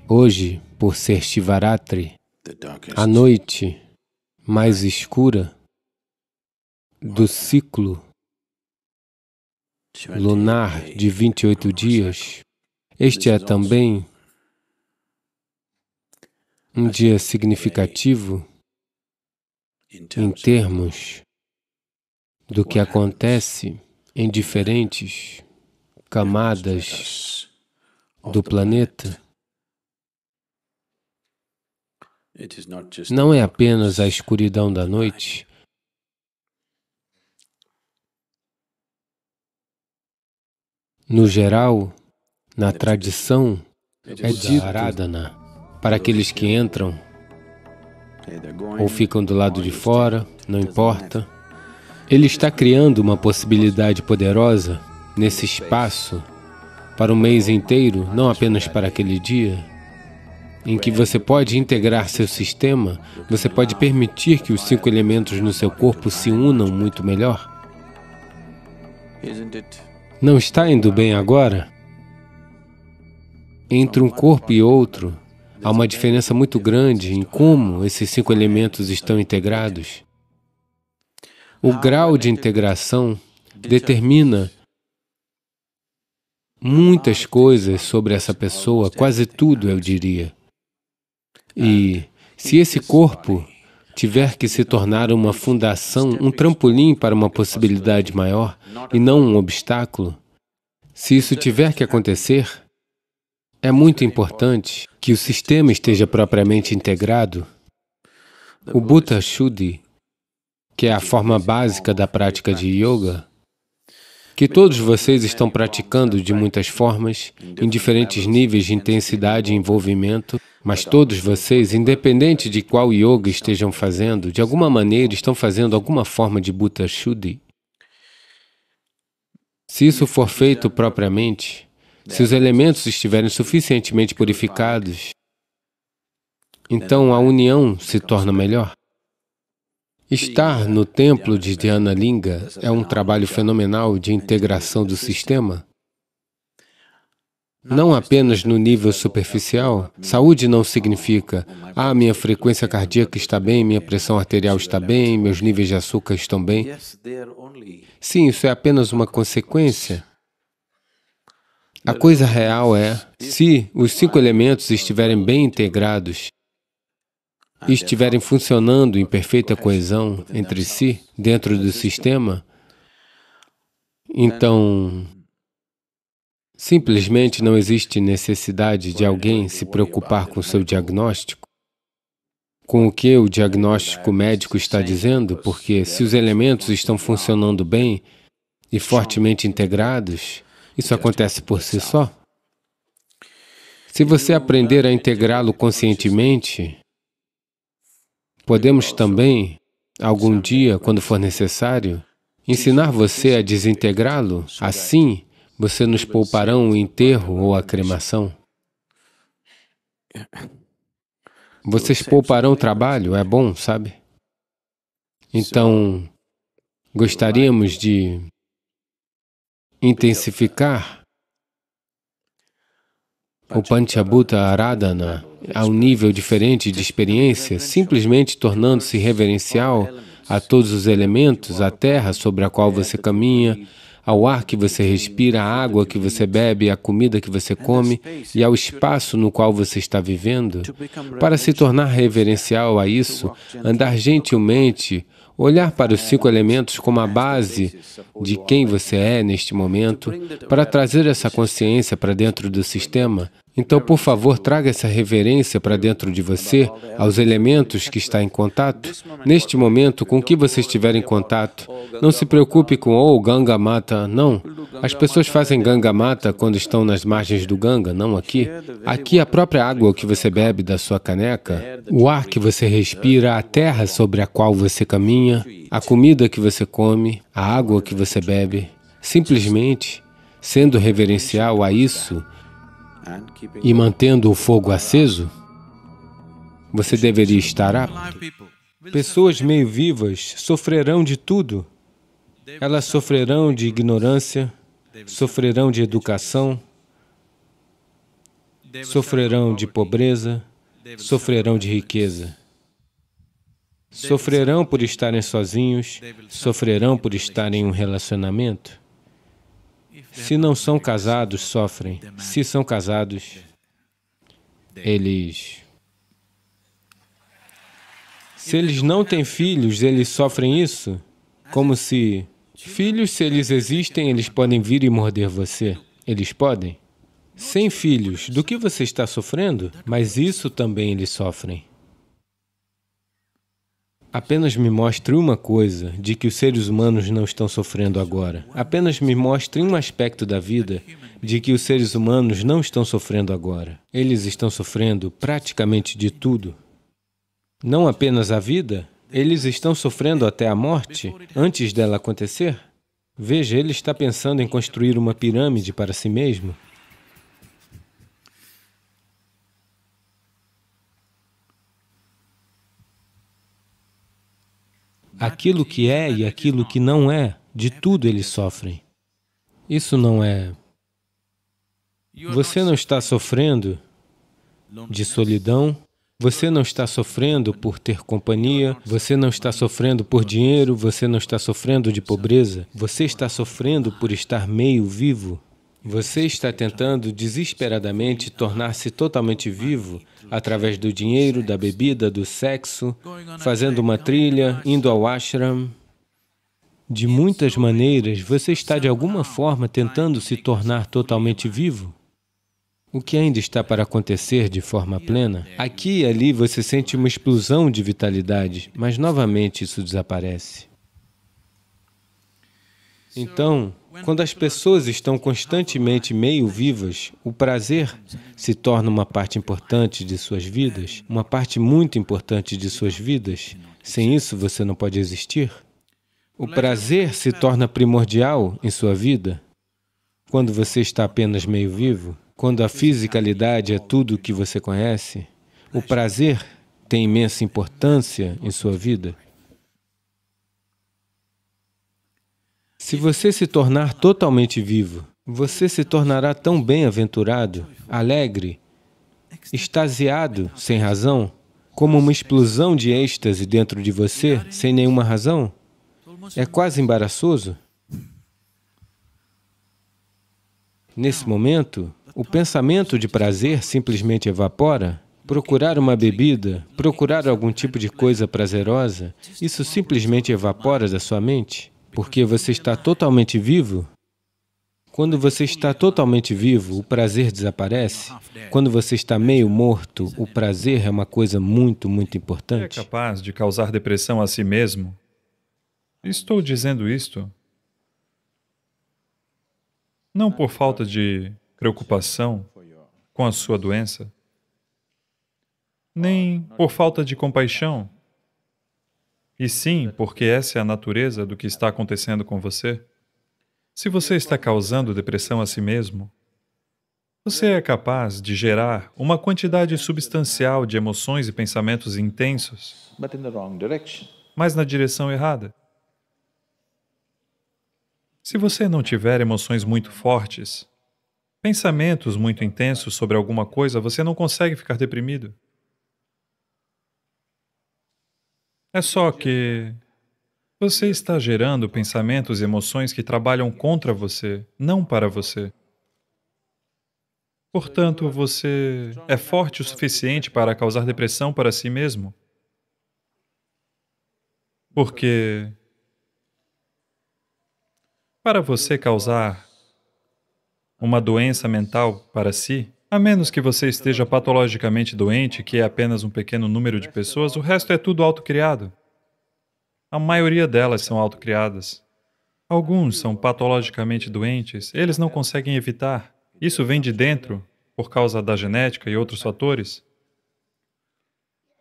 Uh, Hoje, por ser Shivaratri, a noite mais escura do ciclo lunar de 28 dias, este é também um dia significativo em termos do que acontece em diferentes camadas do planeta. Não é apenas a escuridão da noite, No geral, na tradição é dito para aqueles que entram ou ficam do lado de fora, não importa. Ele está criando uma possibilidade poderosa nesse espaço para um mês inteiro, não apenas para aquele dia, em que você pode integrar seu sistema, você pode permitir que os cinco elementos no seu corpo se unam muito melhor. Não está indo bem agora? Entre um corpo e outro, Há uma diferença muito grande em como esses cinco elementos estão integrados. O grau de integração determina muitas coisas sobre essa pessoa, quase tudo, eu diria. E se esse corpo tiver que se tornar uma fundação, um trampolim para uma possibilidade maior, e não um obstáculo, se isso tiver que acontecer, é muito importante que o sistema esteja propriamente integrado. O Bhuta Shuddhi, que é a forma básica da prática de yoga, que todos vocês estão praticando de muitas formas, em diferentes níveis de intensidade e envolvimento, mas todos vocês, independente de qual yoga estejam fazendo, de alguma maneira estão fazendo alguma forma de Bhuta Shuddhi. Se isso for feito propriamente, se os elementos estiverem suficientemente purificados, então a união se torna melhor. Estar no templo de Dhyanalinga é um trabalho fenomenal de integração do sistema. Não apenas no nível superficial, saúde não significa ah, minha frequência cardíaca está bem, minha pressão arterial está bem, meus níveis de açúcar estão bem. Sim, isso é apenas uma consequência a coisa real é, se os cinco elementos estiverem bem integrados, e estiverem funcionando em perfeita coesão entre si, dentro do sistema, então simplesmente não existe necessidade de alguém se preocupar com seu diagnóstico, com o que o diagnóstico médico está dizendo, porque se os elementos estão funcionando bem e fortemente integrados, isso acontece por si só. Se você aprender a integrá-lo conscientemente, podemos também, algum dia, quando for necessário, ensinar você a desintegrá-lo. Assim, você nos poupará né? *laughs* o enterro ou a cremação. Vocês pouparão trabalho, é bom, sabe? Então, gostaríamos de intensificar o Panchabhuta Aradhana a é um nível diferente de experiência, simplesmente tornando-se reverencial a todos os elementos, à terra sobre a qual você caminha, ao ar que você respira, à água que você bebe, à comida que você come e ao espaço no qual você está vivendo. Para se tornar reverencial a isso, andar gentilmente Olhar para os cinco elementos como a base de quem você é neste momento, para trazer essa consciência para dentro do sistema, então, por favor, traga essa reverência para dentro de você, aos elementos que está em contato. Neste momento, com que você estiver em contato, não se preocupe com o oh, Ganga Mata, não. As pessoas fazem Ganga Mata quando estão nas margens do Ganga, não aqui. Aqui, a própria água que você bebe da sua caneca, o ar que você respira, a terra sobre a qual você caminha, a comida que você come, a água que você bebe. Simplesmente, sendo reverencial a isso, e mantendo o fogo aceso, você deveria estar apto. Pessoas meio vivas sofrerão de tudo. Elas sofrerão de ignorância, sofrerão de educação, sofrerão de pobreza, sofrerão de riqueza. Sofrerão por estarem sozinhos, sofrerão por estarem em um relacionamento. Se não são casados, sofrem. Se são casados, eles. Se eles não têm filhos, eles sofrem isso? Como se. Filhos, se eles existem, eles podem vir e morder você. Eles podem? Sem filhos, do que você está sofrendo? Mas isso também eles sofrem. Apenas me mostre uma coisa de que os seres humanos não estão sofrendo agora. Apenas me mostre um aspecto da vida de que os seres humanos não estão sofrendo agora. Eles estão sofrendo praticamente de tudo. Não apenas a vida, eles estão sofrendo até a morte, antes dela acontecer. Veja, ele está pensando em construir uma pirâmide para si mesmo. aquilo que é e aquilo que não é, de tudo eles sofrem. Isso não é... Você não está sofrendo de solidão, você não está sofrendo por ter companhia, você não está sofrendo por dinheiro, você não está sofrendo de pobreza, você está sofrendo por estar meio vivo. Você está tentando desesperadamente tornar-se totalmente vivo através do dinheiro, da bebida, do sexo, fazendo uma trilha, indo ao ashram. De muitas maneiras, você está de alguma forma tentando se tornar totalmente vivo. O que ainda está para acontecer de forma plena? Aqui e ali você sente uma explosão de vitalidade, mas novamente isso desaparece. Então, quando as pessoas estão constantemente meio vivas, o prazer se torna uma parte importante de suas vidas, uma parte muito importante de suas vidas. Sem isso, você não pode existir. O prazer se torna primordial em sua vida quando você está apenas meio vivo, quando a fisicalidade é tudo o que você conhece. O prazer tem imensa importância em sua vida. Se você se tornar totalmente vivo, você se tornará tão bem-aventurado, alegre, extasiado, sem razão, como uma explosão de êxtase dentro de você, sem nenhuma razão? É quase embaraçoso. Nesse momento, o pensamento de prazer simplesmente evapora. Procurar uma bebida, procurar algum tipo de coisa prazerosa, isso simplesmente evapora da sua mente porque você está totalmente vivo. Quando você está totalmente vivo, o prazer desaparece. Quando você está meio morto, o prazer é uma coisa muito, muito é importante. É capaz de causar depressão a si mesmo. Estou dizendo isto não por falta de preocupação com a sua doença, nem por falta de compaixão e sim, porque essa é a natureza do que está acontecendo com você. Se você está causando depressão a si mesmo, você é capaz de gerar uma quantidade substancial de emoções e pensamentos intensos, mas na direção errada. Se você não tiver emoções muito fortes, pensamentos muito intensos sobre alguma coisa, você não consegue ficar deprimido. É só que você está gerando pensamentos e emoções que trabalham contra você, não para você. Portanto, você é forte o suficiente para causar depressão para si mesmo. Porque para você causar uma doença mental para si, a menos que você esteja patologicamente doente, que é apenas um pequeno número de pessoas, o resto é tudo autocriado. A maioria delas são autocriadas. Alguns são patologicamente doentes, eles não conseguem evitar. Isso vem de dentro, por causa da genética e outros fatores.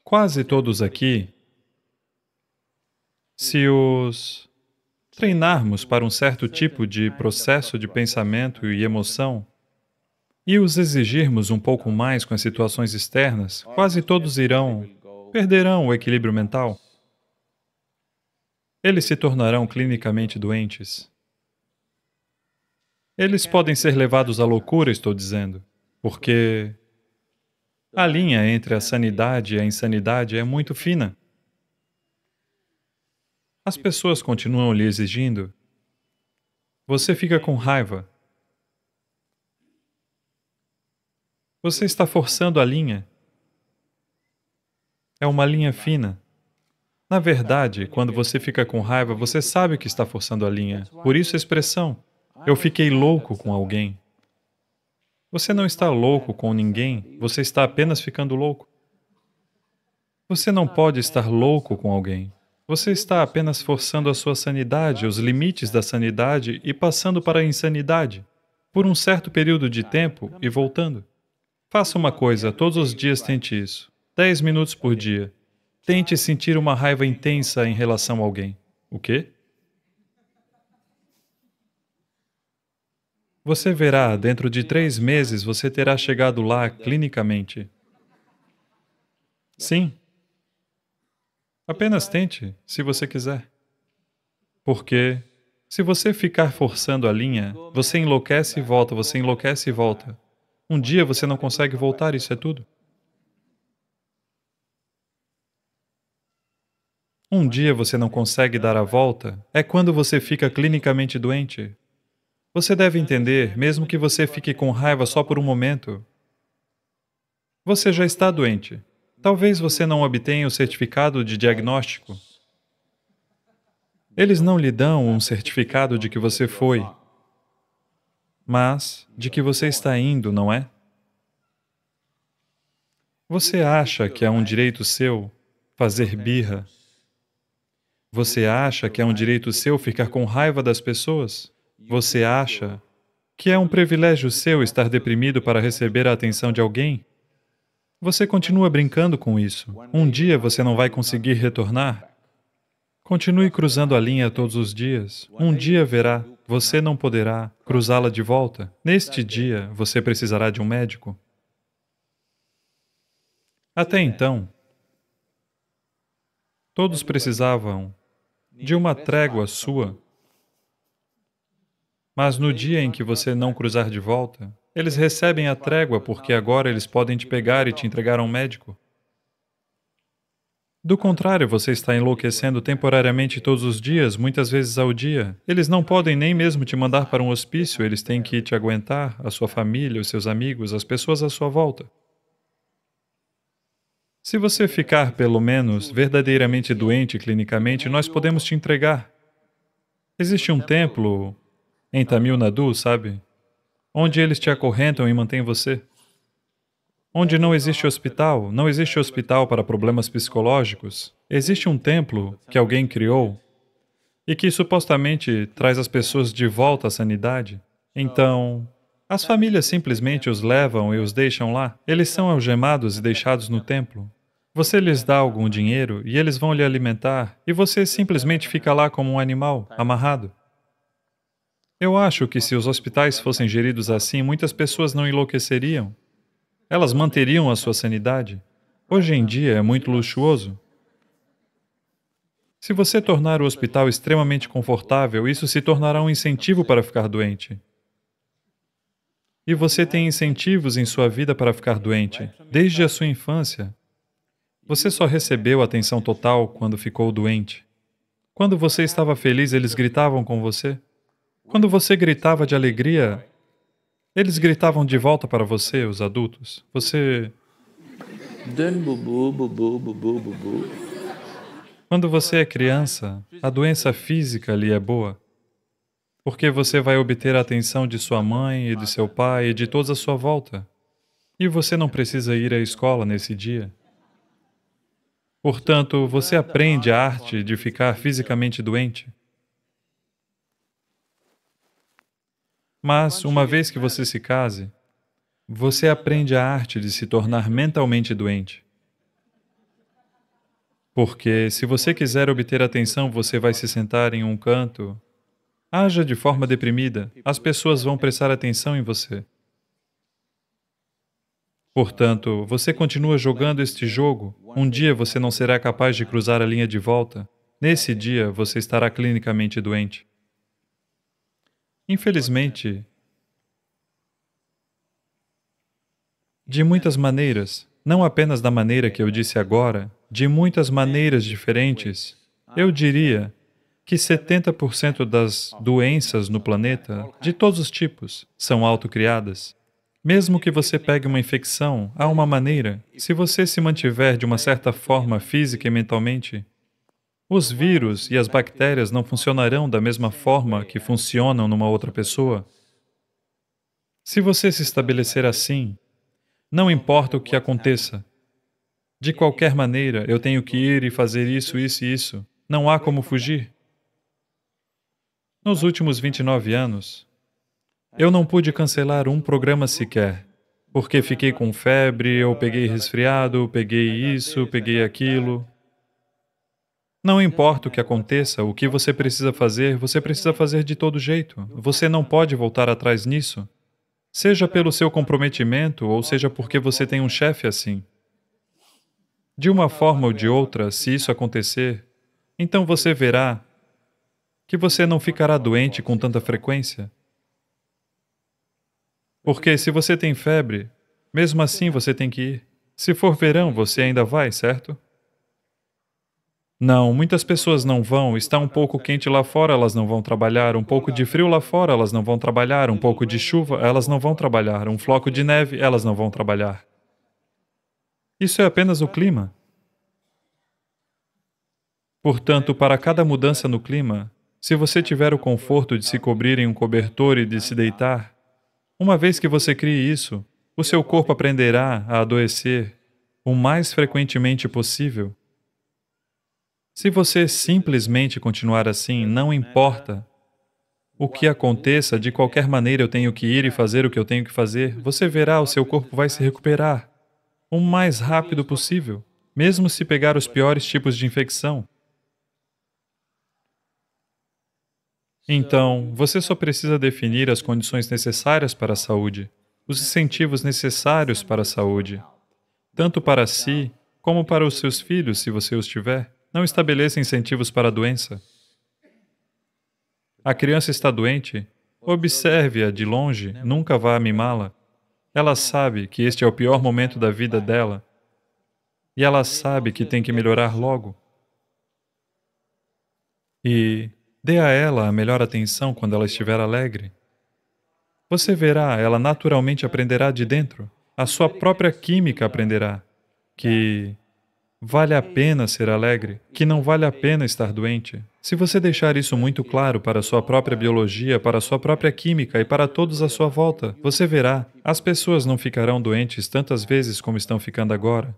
Quase todos aqui, se os treinarmos para um certo tipo de processo de pensamento e emoção, e os exigirmos um pouco mais com as situações externas, quase todos irão, perderão o equilíbrio mental. Eles se tornarão clinicamente doentes. Eles podem ser levados à loucura, estou dizendo, porque a linha entre a sanidade e a insanidade é muito fina. As pessoas continuam lhe exigindo. Você fica com raiva, Você está forçando a linha. É uma linha fina. Na verdade, quando você fica com raiva, você sabe que está forçando a linha. Por isso a expressão, eu fiquei louco com alguém. Você não está louco com ninguém, você está apenas ficando louco. Você não pode estar louco com alguém. Você está apenas forçando a sua sanidade, os limites da sanidade e passando para a insanidade por um certo período de tempo e voltando. Faça uma coisa, todos os dias tente isso. Dez minutos por dia. Tente sentir uma raiva intensa em relação a alguém. O quê? Você verá, dentro de três meses você terá chegado lá clinicamente. Sim. Apenas tente, se você quiser. Porque, se você ficar forçando a linha, você enlouquece e volta, você enlouquece e volta. Um dia você não consegue voltar, isso é tudo. Um dia você não consegue dar a volta, é quando você fica clinicamente doente. Você deve entender, mesmo que você fique com raiva só por um momento, você já está doente. Talvez você não obtenha o certificado de diagnóstico. Eles não lhe dão um certificado de que você foi, mas de que você está indo, não é? Você acha que é um direito seu fazer birra? Você acha que é um direito seu ficar com raiva das pessoas? Você acha que é um privilégio seu estar deprimido para receber a atenção de alguém? Você continua brincando com isso. Um dia você não vai conseguir retornar. Continue cruzando a linha todos os dias. Um dia verá você não poderá cruzá-la de volta. Neste dia, você precisará de um médico. Até é. então, todos precisavam de uma trégua sua, mas no dia em que você não cruzar de volta, eles recebem a trégua porque agora eles podem te pegar e te entregar a um médico. Do contrário, você está enlouquecendo temporariamente todos os dias, muitas vezes ao dia. Eles não podem nem mesmo te mandar para um hospício, eles têm que te aguentar, a sua família, os seus amigos, as pessoas à sua volta. Se você ficar, pelo menos, verdadeiramente doente clinicamente, nós podemos te entregar. Existe um templo em Tamil Nadu, sabe? Onde eles te acorrentam e mantêm você. Onde não existe hospital, não existe hospital para problemas psicológicos. Existe um templo que alguém criou e que supostamente traz as pessoas de volta à sanidade. Então, as famílias simplesmente os levam e os deixam lá. Eles são algemados e deixados no templo. Você lhes dá algum dinheiro e eles vão lhe alimentar, e você simplesmente fica lá como um animal, amarrado. Eu acho que se os hospitais fossem geridos assim, muitas pessoas não enlouqueceriam elas manteriam a sua sanidade? Hoje em dia é muito luxuoso. Se você tornar o hospital extremamente confortável, isso se tornará um incentivo para ficar doente. E você tem incentivos em sua vida para ficar doente, desde a sua infância. Você só recebeu atenção total quando ficou doente. Quando você estava feliz, eles gritavam com você. Quando você gritava de alegria, eles gritavam de volta para você, os adultos. Você. bubu, bubu, bubu, bubu. Quando você é criança, a doença física lhe é boa. Porque você vai obter a atenção de sua mãe e de seu pai e de todos à sua volta. E você não precisa ir à escola nesse dia. Portanto, você aprende a arte de ficar fisicamente doente. Mas, uma vez que né? você se case, você aprende a arte de se tornar mentalmente doente. Porque, se você quiser obter atenção, você vai se sentar em um canto, haja de forma deprimida, as pessoas vão prestar atenção em você. Portanto, você continua jogando este jogo, um dia você não será capaz de cruzar a linha de volta, nesse dia você estará clinicamente doente. Infelizmente, de muitas maneiras, não apenas da maneira que eu disse agora, de muitas maneiras diferentes, eu diria que 70% das doenças no planeta, de todos os tipos, são autocriadas. Mesmo que você pegue uma infecção, há uma maneira, se você se mantiver de uma certa forma física e mentalmente, os vírus e as bactérias não funcionarão da mesma forma que funcionam numa outra pessoa. Se você se estabelecer assim, não importa o que aconteça, de qualquer maneira, eu tenho que ir e fazer isso, isso e isso. Não há como fugir. Nos últimos 29 anos, eu não pude cancelar um programa sequer, porque fiquei com febre, ou peguei resfriado, peguei isso, peguei aquilo. Não importa o que aconteça, o que você precisa fazer, você precisa fazer de todo jeito. Você não pode voltar atrás nisso. Seja pelo seu comprometimento ou seja porque você tem um chefe assim. De uma forma ou de outra, se isso acontecer, então você verá que você não ficará doente com tanta frequência. Porque se você tem febre, mesmo assim você tem que ir. Se for verão, você ainda vai, certo? Não, muitas pessoas não vão. Está um pouco quente lá fora, elas não vão trabalhar. Um pouco de frio lá fora, elas não vão trabalhar. Um pouco de chuva, elas não vão trabalhar. Um floco de neve, elas não vão trabalhar. Isso é apenas o clima. Portanto, para cada mudança no clima, se você tiver o conforto de se cobrir em um cobertor e de se deitar, uma vez que você crie isso, o seu corpo aprenderá a adoecer o mais frequentemente possível se você simplesmente continuar assim, não importa o que aconteça, de qualquer maneira eu tenho que ir e fazer o que eu tenho que fazer, você verá o seu corpo vai se recuperar o mais rápido possível, mesmo se pegar os piores tipos de infecção. Então, você só precisa definir as condições necessárias para a saúde, os incentivos necessários para a saúde, tanto para si como para os seus filhos, se você os tiver. Não estabeleça incentivos para a doença. A criança está doente, observe-a de longe, nunca vá mimá-la. Ela sabe que este é o pior momento da vida dela e ela sabe que tem que melhorar logo. E dê a ela a melhor atenção quando ela estiver alegre. Você verá, ela naturalmente aprenderá de dentro. A sua própria química aprenderá que vale a é. pena ser alegre, que não vale a é. pena estar doente. Se você deixar isso muito claro para a sua própria biologia, para a sua própria química e para todos à sua volta, você verá, as pessoas não ficarão doentes tantas vezes como estão ficando agora.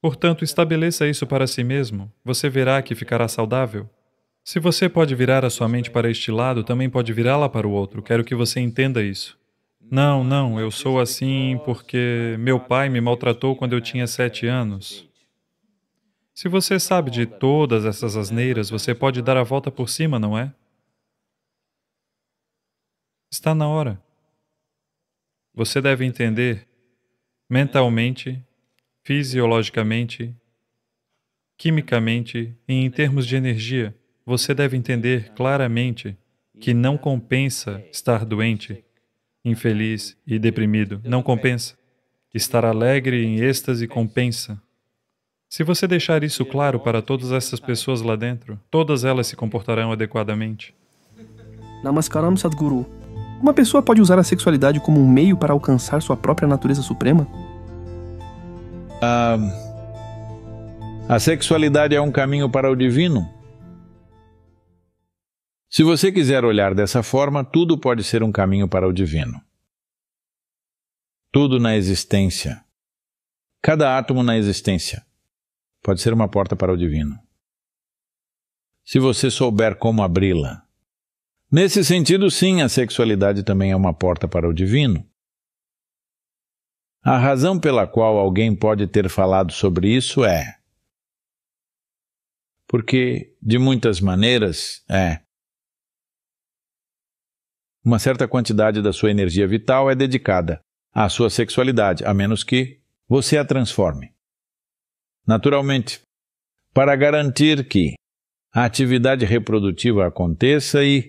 Portanto, estabeleça isso para si mesmo, você verá que ficará saudável. Se você pode virar a sua mente para este lado, também pode virá-la para o outro, quero que você entenda isso. Não, não, eu sou assim porque meu pai me maltratou quando eu tinha sete anos. Se você sabe de todas essas asneiras, você pode dar a volta por cima, não é? Está na hora. Você deve entender, mentalmente, fisiologicamente, quimicamente e em termos de energia, você deve entender claramente que não compensa estar doente infeliz e deprimido, não compensa. Estar alegre em êxtase compensa. Se você deixar isso claro para todas essas pessoas lá dentro, todas elas se comportarão adequadamente. Namaskaram Sadhguru. Uma pessoa pode usar a sexualidade como um meio para alcançar sua própria natureza suprema? Ah, a sexualidade é um caminho para o divino? Se você quiser olhar dessa forma, tudo pode ser um caminho para o divino. Tudo na existência, cada átomo na existência, pode ser uma porta para o divino. Se você souber como abri-la. Nesse sentido, sim, a sexualidade também é uma porta para o divino. A razão pela qual alguém pode ter falado sobre isso é. Porque, de muitas maneiras, é. Uma certa quantidade da sua energia vital é dedicada à sua sexualidade, a menos que você a transforme. Naturalmente, para garantir que a atividade reprodutiva aconteça e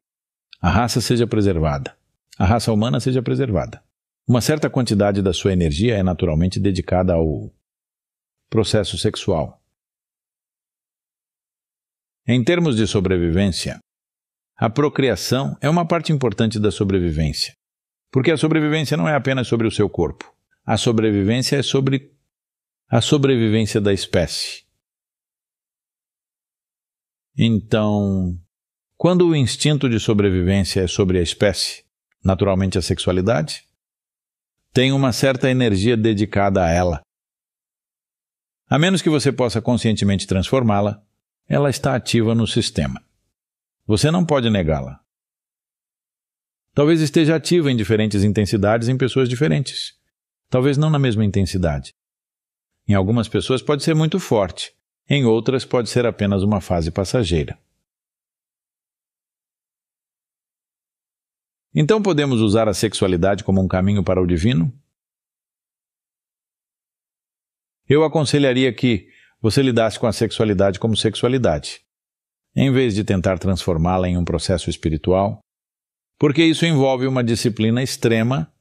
a raça seja preservada, a raça humana seja preservada. Uma certa quantidade da sua energia é naturalmente dedicada ao processo sexual. Em termos de sobrevivência, a procriação é uma parte importante da sobrevivência. Porque a sobrevivência não é apenas sobre o seu corpo. A sobrevivência é sobre a sobrevivência da espécie. Então, quando o instinto de sobrevivência é sobre a espécie, naturalmente a sexualidade, tem uma certa energia dedicada a ela. A menos que você possa conscientemente transformá-la, ela está ativa no sistema. Você não pode negá-la. Talvez esteja ativa em diferentes intensidades em pessoas diferentes. Talvez não na mesma intensidade. Em algumas pessoas pode ser muito forte, em outras pode ser apenas uma fase passageira. Então podemos usar a sexualidade como um caminho para o divino? Eu aconselharia que você lidasse com a sexualidade como sexualidade em vez de tentar transformá-la em um processo espiritual, porque isso envolve uma disciplina extrema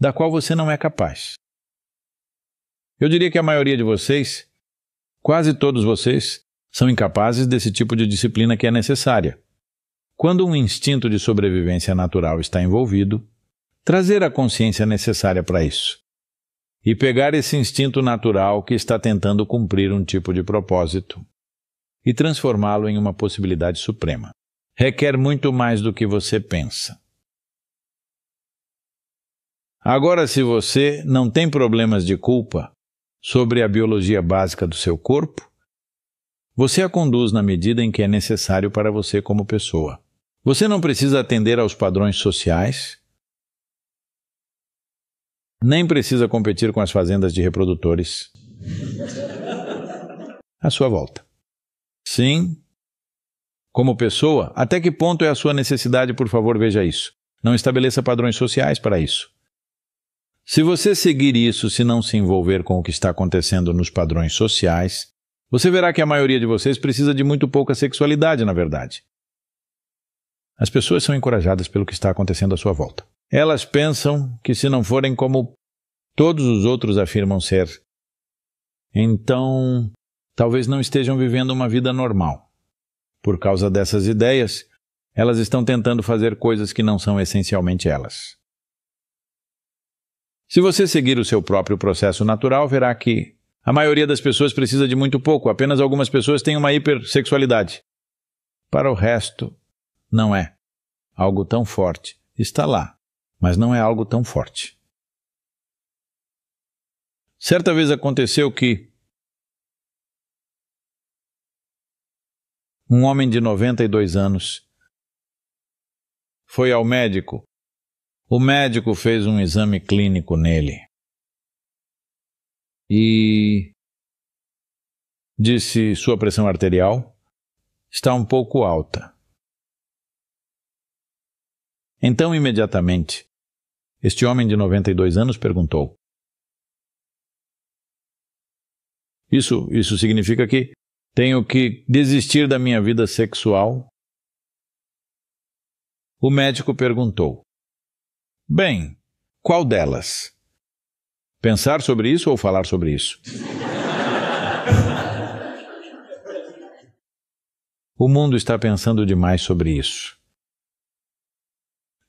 da qual você não é capaz. Eu diria que a maioria de vocês, quase todos vocês, são incapazes desse tipo de disciplina que é necessária. Quando um instinto de sobrevivência natural está envolvido, trazer a consciência necessária para isso e pegar esse instinto natural que está tentando cumprir um tipo de propósito e transformá-lo em uma possibilidade suprema. Requer muito mais do que você pensa. Agora, se você não tem problemas de culpa sobre a biologia básica do seu corpo, você a conduz na medida em que é necessário para você como pessoa. Você não precisa atender aos padrões sociais, nem precisa competir com as fazendas de reprodutores *laughs* à sua volta. Sim. Como pessoa, até que ponto é a sua necessidade, por favor, veja isso. Não estabeleça padrões sociais para isso. Se você seguir isso, se não se envolver com o que está acontecendo nos padrões sociais, você verá que a maioria de vocês precisa de muito pouca sexualidade, na verdade. As pessoas são encorajadas pelo que está acontecendo à sua volta. Elas pensam que, se não forem como todos os outros afirmam ser, então talvez não estejam vivendo uma vida normal. Por causa dessas ideias, elas estão tentando fazer coisas que não são essencialmente elas. Se você seguir o seu próprio processo natural, verá que a maioria das pessoas precisa de muito pouco, apenas algumas pessoas têm uma hipersexualidade. Para o resto, não é. Algo tão forte está lá, mas não é algo tão forte. Certa vez aconteceu que um homem de 92 anos. Foi ao médico. O médico fez um exame clínico nele e disse: Sua pressão arterial está um pouco alta. Então, imediatamente, este homem de 92 anos perguntou: Isso, isso significa que tenho que desistir da minha vida sexual? O médico perguntou: Bem, qual delas? Pensar sobre isso ou falar sobre isso? o mundo está pensando demais sobre isso.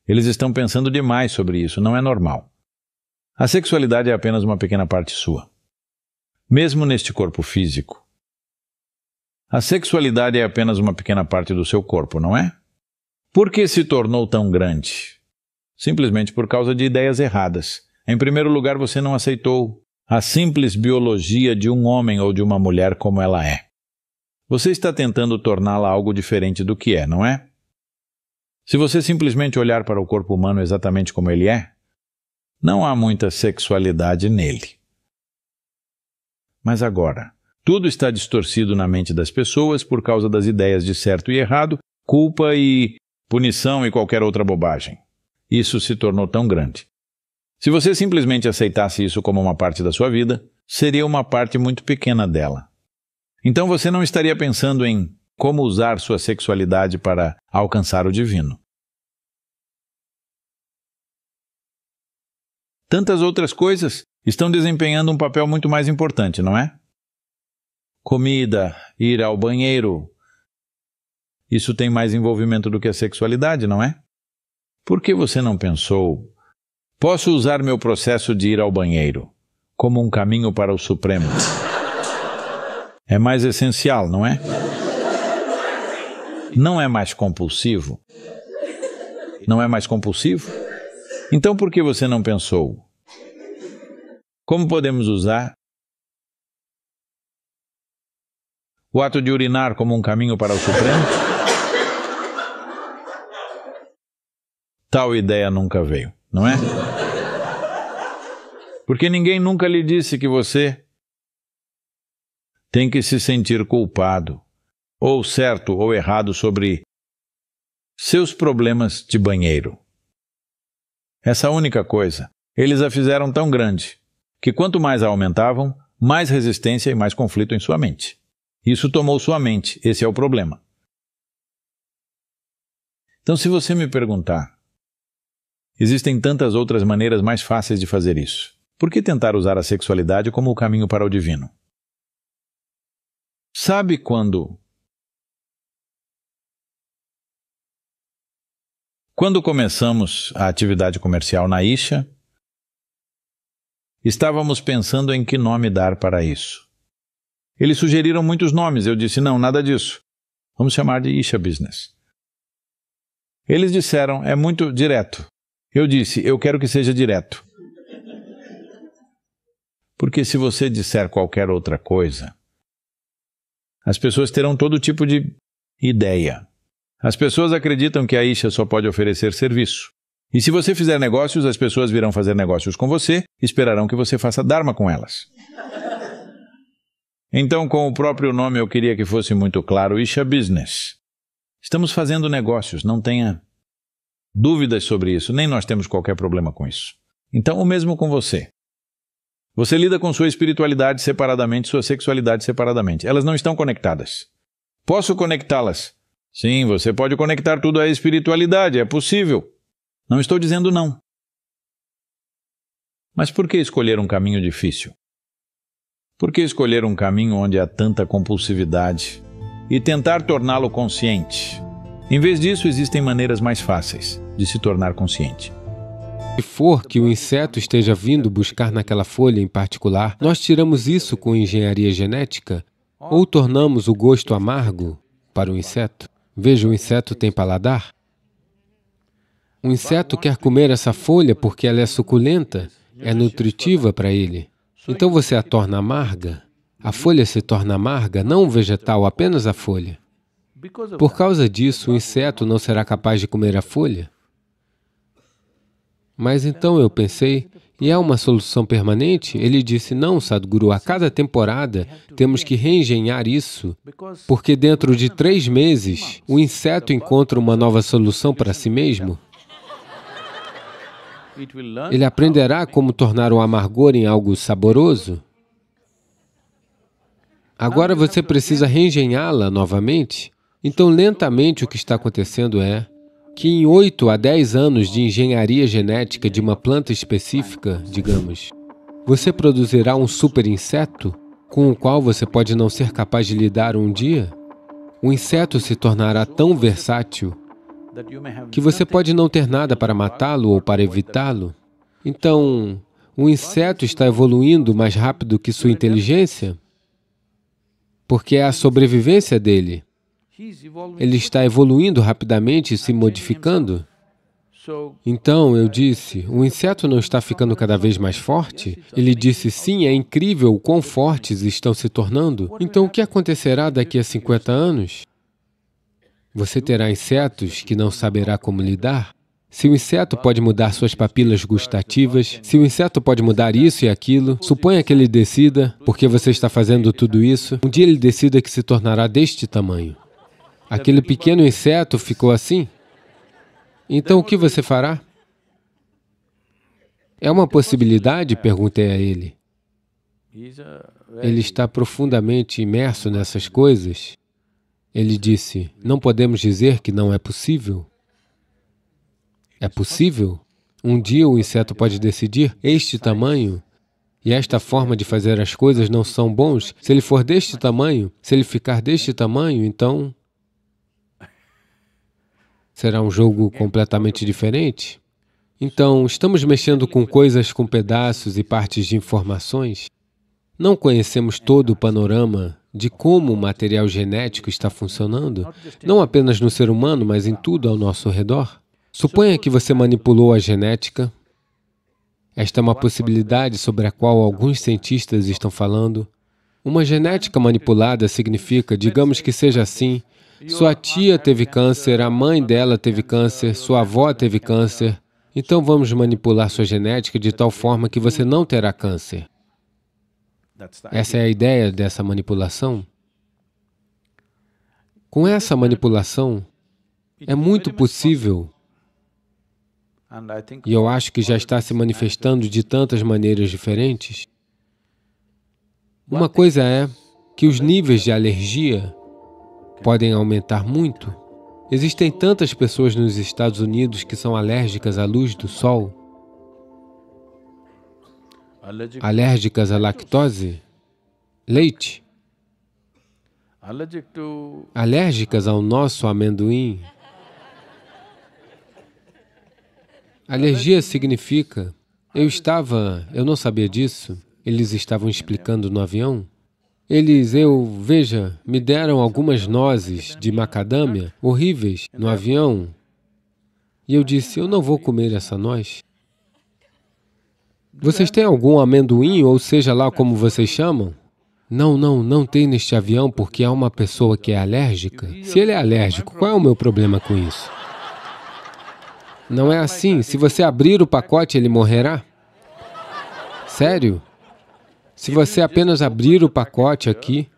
Eles estão pensando demais sobre isso, não é normal. A sexualidade é apenas uma pequena parte sua. Mesmo neste corpo físico, a sexualidade é apenas uma pequena parte do seu corpo, não é? Por que se tornou tão grande? Simplesmente por causa de ideias erradas. Em primeiro lugar, você não aceitou a simples biologia de um homem ou de uma mulher como ela é. Você está tentando torná-la algo diferente do que é, não é? Se você simplesmente olhar para o corpo humano exatamente como ele é, não há muita sexualidade nele. Mas agora, tudo está distorcido na mente das pessoas por causa das ideias de certo e errado, culpa e punição e qualquer outra bobagem. Isso se tornou tão grande. Se você simplesmente aceitasse isso como uma parte da sua vida, seria uma parte muito pequena dela. Então você não estaria pensando em como usar sua sexualidade para alcançar o divino. Tantas outras coisas estão desempenhando um papel muito mais importante, não é? comida, ir ao banheiro. Isso tem mais envolvimento do que a sexualidade, não é? Por que você não pensou? Posso usar meu processo de ir ao banheiro como um caminho para o Supremo? É mais essencial, não é? Não é mais compulsivo? Não é mais compulsivo? Então por que você não pensou? Como podemos usar O ato de urinar como um caminho para o Supremo? Tal ideia nunca veio, não é? Porque ninguém nunca lhe disse que você tem que se sentir culpado, ou certo ou errado sobre seus problemas de banheiro. Essa única coisa, eles a fizeram tão grande que quanto mais a aumentavam, mais resistência e mais conflito em sua mente. Isso tomou sua mente, esse é o problema. Então, se você me perguntar, existem tantas outras maneiras mais fáceis de fazer isso, por que tentar usar a sexualidade como o caminho para o divino? Sabe quando Quando começamos a atividade comercial na Isha, estávamos pensando em que nome dar para isso. Eles sugeriram muitos nomes, eu disse: não, nada disso. Vamos chamar de Isha Business. Eles disseram: é muito direto. Eu disse: eu quero que seja direto. Porque se você disser qualquer outra coisa, as pessoas terão todo tipo de ideia. As pessoas acreditam que a Isha só pode oferecer serviço. E se você fizer negócios, as pessoas virão fazer negócios com você, esperarão que você faça Dharma com elas. Então, com o próprio nome, eu queria que fosse muito claro: Isha Business. Estamos fazendo negócios, não tenha dúvidas sobre isso, nem nós temos qualquer problema com isso. Então, o mesmo com você. Você lida com sua espiritualidade separadamente, sua sexualidade separadamente. Elas não estão conectadas. Posso conectá-las? Sim, você pode conectar tudo à espiritualidade, é possível. Não estou dizendo não. Mas por que escolher um caminho difícil? Por que escolher um caminho onde há tanta compulsividade e tentar torná-lo consciente? Em vez disso, existem maneiras mais fáceis de se tornar consciente. Se for que o inseto esteja vindo buscar naquela folha em particular, nós tiramos isso com engenharia genética ou tornamos o gosto amargo para o inseto. Veja, o inseto tem paladar. O inseto quer comer essa folha porque ela é suculenta, é nutritiva para ele. Então você a torna amarga. A folha se torna amarga, não o vegetal, apenas a folha. Por causa disso, o inseto não será capaz de comer a folha. Mas então eu pensei, e é uma solução permanente? Ele disse, não, Sadhguru, a cada temporada temos que reengenhar isso, porque dentro de três meses o inseto encontra uma nova solução para si mesmo. Ele aprenderá como tornar o amargor em algo saboroso. Agora você precisa reengenhá-la novamente. Então, lentamente, o que está acontecendo é que em 8 a 10 anos de engenharia genética de uma planta específica, digamos, você produzirá um super inseto com o qual você pode não ser capaz de lidar um dia? O inseto se tornará tão versátil que você pode não ter nada para matá-lo ou para evitá-lo. Então, o inseto está evoluindo mais rápido que sua inteligência, porque é a sobrevivência dele. Ele está evoluindo rapidamente e se modificando. Então, eu disse, o inseto não está ficando cada vez mais forte? Ele disse, sim, é incrível o quão fortes estão se tornando. Então, o que acontecerá daqui a 50 anos? Você terá insetos que não saberá como lidar? Se o inseto pode mudar suas papilas gustativas, se o inseto pode mudar isso e aquilo, suponha que ele decida, porque você está fazendo tudo isso, um dia ele decida que se tornará deste tamanho. Aquele pequeno inseto ficou assim? Então o que você fará? É uma possibilidade? Perguntei a ele. Ele está profundamente imerso nessas coisas. Ele disse, não podemos dizer que não é possível. É possível? Um dia o inseto pode decidir, este tamanho e esta forma de fazer as coisas não são bons. Se ele for deste tamanho, se ele ficar deste tamanho, então será um jogo completamente diferente. Então, estamos mexendo com coisas com pedaços e partes de informações. Não conhecemos todo o panorama de como o material genético está funcionando, não apenas no ser humano, mas em tudo ao nosso redor? Suponha que você manipulou a genética. Esta é uma possibilidade sobre a qual alguns cientistas estão falando. Uma genética manipulada significa, digamos que seja assim, sua tia teve câncer, a mãe dela teve câncer, sua avó teve câncer. Então vamos manipular sua genética de tal forma que você não terá câncer. Essa é a ideia dessa manipulação. Com essa manipulação, é muito possível, e eu acho que já está se manifestando de tantas maneiras diferentes. Uma coisa é que os níveis de alergia podem aumentar muito. Existem tantas pessoas nos Estados Unidos que são alérgicas à luz do sol alérgicas à lactose, leite, alérgicas ao nosso amendoim. Alergia significa, eu estava, eu não sabia disso, eles estavam explicando no avião, eles, eu, veja, me deram algumas nozes de macadâmia horríveis no avião e eu disse, eu não vou comer essa noz. Vocês têm algum amendoim, ou seja lá como vocês chamam? Não, não, não tem neste avião porque há uma pessoa que é alérgica. Se ele é alérgico, qual é o meu problema com isso? Não é assim. Se você abrir o pacote, ele morrerá? Sério? Se você apenas abrir o pacote aqui,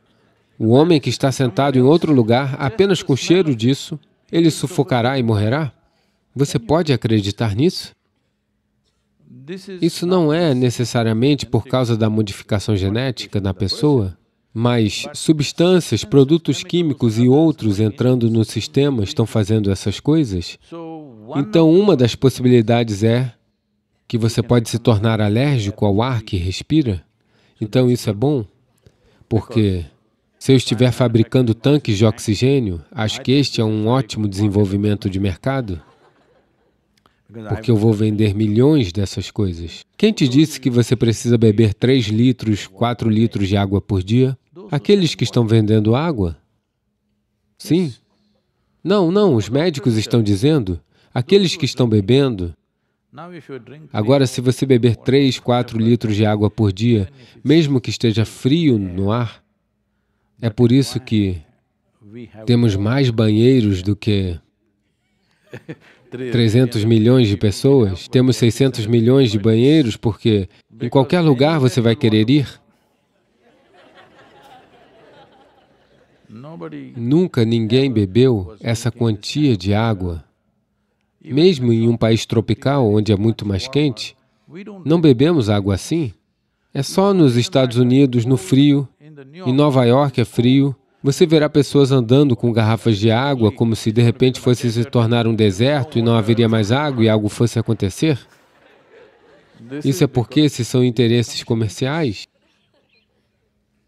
o homem que está sentado em outro lugar, apenas com o cheiro disso, ele sufocará e morrerá? Você pode acreditar nisso? Isso não é necessariamente por causa da modificação genética na pessoa, mas substâncias, produtos químicos e outros entrando no sistema estão fazendo essas coisas. Então, uma das possibilidades é que você pode se tornar alérgico ao ar que respira. Então, isso é bom, porque se eu estiver fabricando tanques de oxigênio, acho que este é um ótimo desenvolvimento de mercado porque eu vou vender milhões dessas coisas. Quem te então, disse que você precisa beber 3 litros, 4 litros de água por dia? Aqueles que estão vendendo água? Sim. Não, não, os médicos estão dizendo. Aqueles que estão bebendo. Agora, se você beber 3, 4 litros de água por dia, mesmo que esteja frio no ar, é por isso que temos mais banheiros do que 300 milhões de pessoas, temos 600 milhões de banheiros, porque em qualquer lugar você vai querer ir. Nunca ninguém bebeu essa quantia de água. Mesmo em um país tropical, onde é muito mais quente, não bebemos água assim. É só nos Estados Unidos, no frio. Em Nova York é frio. Você verá pessoas andando com garrafas de água como se de repente fosse se tornar um deserto e não haveria mais água e algo fosse acontecer? Isso é porque esses são interesses comerciais.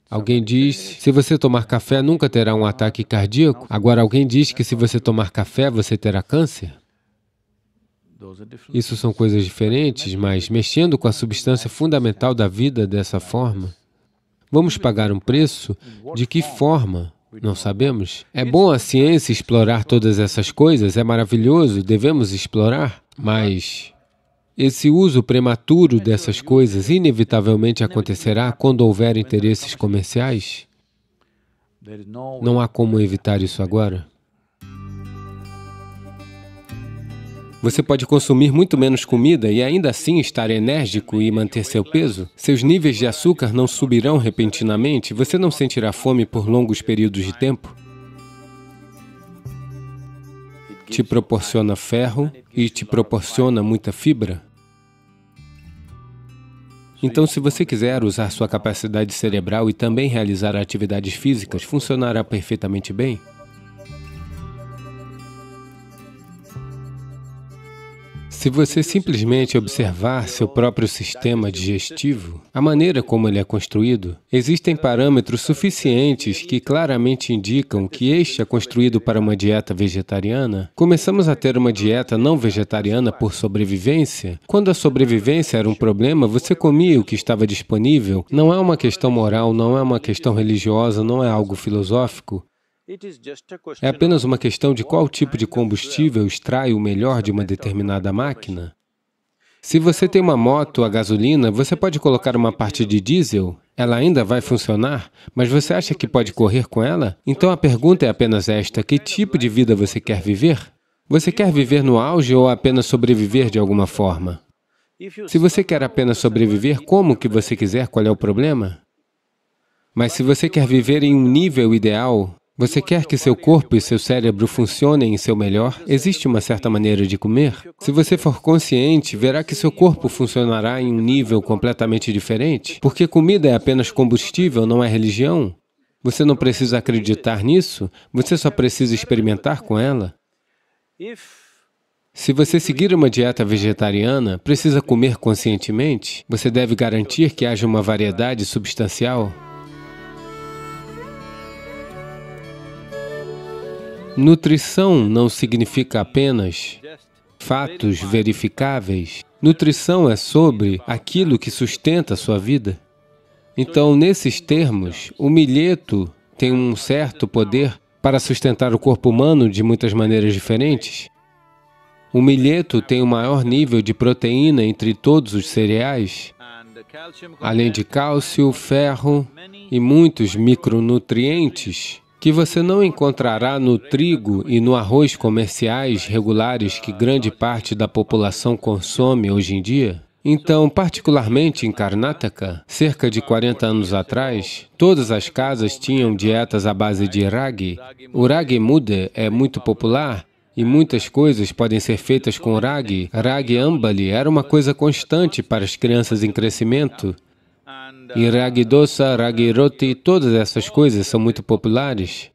Alguém diz, se você tomar café, nunca terá um ataque cardíaco. Agora, alguém diz que se você tomar café, você terá câncer. Isso são coisas diferentes, mas mexendo com a substância fundamental da vida dessa forma, Vamos pagar um preço? De que forma? Não sabemos. É bom a ciência explorar todas essas coisas, é maravilhoso, devemos explorar, mas esse uso prematuro dessas coisas inevitavelmente acontecerá quando houver interesses comerciais. Não há como evitar isso agora. Você pode consumir muito menos comida e ainda assim estar enérgico e manter seu peso. Seus níveis de açúcar não subirão repentinamente, você não sentirá fome por longos períodos de tempo. Te proporciona ferro e te proporciona muita fibra. Então, se você quiser usar sua capacidade cerebral e também realizar atividades físicas, funcionará perfeitamente bem. Se você simplesmente observar seu próprio sistema digestivo, a maneira como ele é construído, existem parâmetros suficientes que claramente indicam que este é construído para uma dieta vegetariana. Começamos a ter uma dieta não vegetariana por sobrevivência. Quando a sobrevivência era um problema, você comia o que estava disponível. Não é uma questão moral, não é uma questão religiosa, não é algo filosófico. É apenas uma questão de qual tipo de combustível extrai o melhor de uma determinada máquina. Se você tem uma moto a gasolina, você pode colocar uma parte de diesel, ela ainda vai funcionar, mas você acha que pode correr com ela? Então a pergunta é apenas esta, que tipo de vida você quer viver? Você quer viver no auge ou apenas sobreviver de alguma forma? Se você quer apenas sobreviver como que você quiser, qual é o problema? Mas se você quer viver em um nível ideal, você quer que seu corpo e seu cérebro funcionem em seu melhor? Existe uma certa maneira de comer? Se você for consciente, verá que seu corpo funcionará em um nível completamente diferente. Porque comida é apenas combustível, não é religião. Você não precisa acreditar nisso, você só precisa experimentar com ela. Se você seguir uma dieta vegetariana, precisa comer conscientemente. Você deve garantir que haja uma variedade substancial. Nutrição não significa apenas fatos verificáveis. Nutrição é sobre aquilo que sustenta a sua vida. Então, nesses termos, o milheto tem um certo poder para sustentar o corpo humano de muitas maneiras diferentes. O milheto tem o maior nível de proteína entre todos os cereais, além de cálcio, ferro e muitos micronutrientes que você não encontrará no trigo e no arroz comerciais regulares que grande parte da população consome hoje em dia? Então, particularmente em Karnataka, cerca de 40 anos atrás, todas as casas tinham dietas à base de ragi. O ragi muda é muito popular e muitas coisas podem ser feitas com ragi. Ragi ambali era uma coisa constante para as crianças em crescimento e ragi dosa, ragi roti, todas essas coisas são muito populares.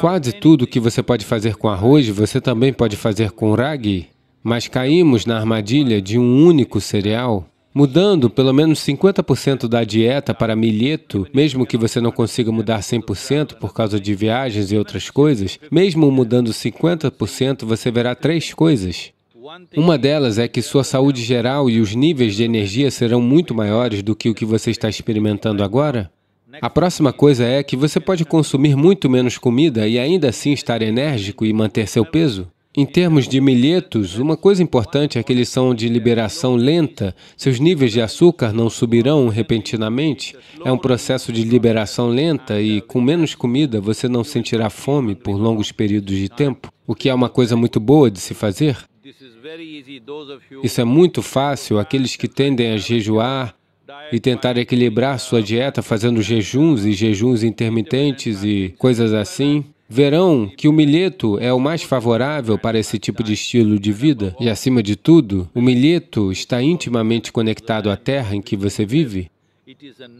Quase tudo que você pode fazer com arroz, você também pode fazer com ragi, mas caímos na armadilha de um único cereal. Mudando pelo menos 50% da dieta para milheto, mesmo que você não consiga mudar 100% por causa de viagens e outras coisas, mesmo mudando 50%, você verá três coisas. Uma delas é que sua saúde geral e os níveis de energia serão muito maiores do que o que você está experimentando agora. A próxima coisa é que você pode consumir muito menos comida e ainda assim estar enérgico e manter seu peso. Em termos de milhetos, uma coisa importante é que eles são de liberação lenta. Seus níveis de açúcar não subirão repentinamente. É um processo de liberação lenta e, com menos comida, você não sentirá fome por longos períodos de tempo, o que é uma coisa muito boa de se fazer. Isso é muito fácil, aqueles que tendem a jejuar e tentar equilibrar sua dieta fazendo jejuns e jejuns intermitentes e coisas assim, verão que o milheto é o mais favorável para esse tipo de estilo de vida. E acima de tudo, o milheto está intimamente conectado à terra em que você vive.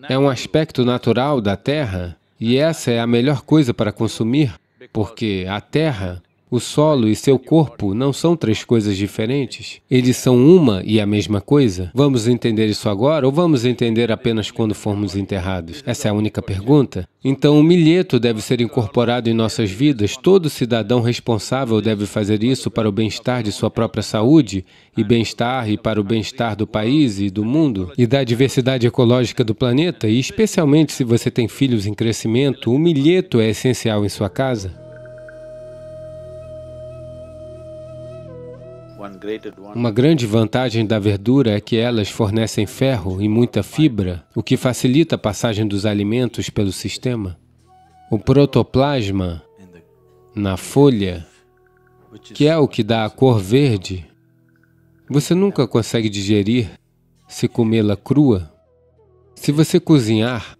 É um aspecto natural da terra e essa é a melhor coisa para consumir, porque a terra o solo e seu corpo não são três coisas diferentes. Eles são uma e a mesma coisa. Vamos entender isso agora ou vamos entender apenas quando formos enterrados? Essa é a única pergunta. Então, o milheto deve ser incorporado em nossas vidas. Todo cidadão responsável deve fazer isso para o bem-estar de sua própria saúde e bem-estar e para o bem-estar do país e do mundo e da diversidade ecológica do planeta. E especialmente se você tem filhos em crescimento, o milheto é essencial em sua casa. Uma grande vantagem da verdura é que elas fornecem ferro e muita fibra, o que facilita a passagem dos alimentos pelo sistema. O protoplasma na folha, que é o que dá a cor verde, você nunca consegue digerir se comê-la crua. Se você cozinhar,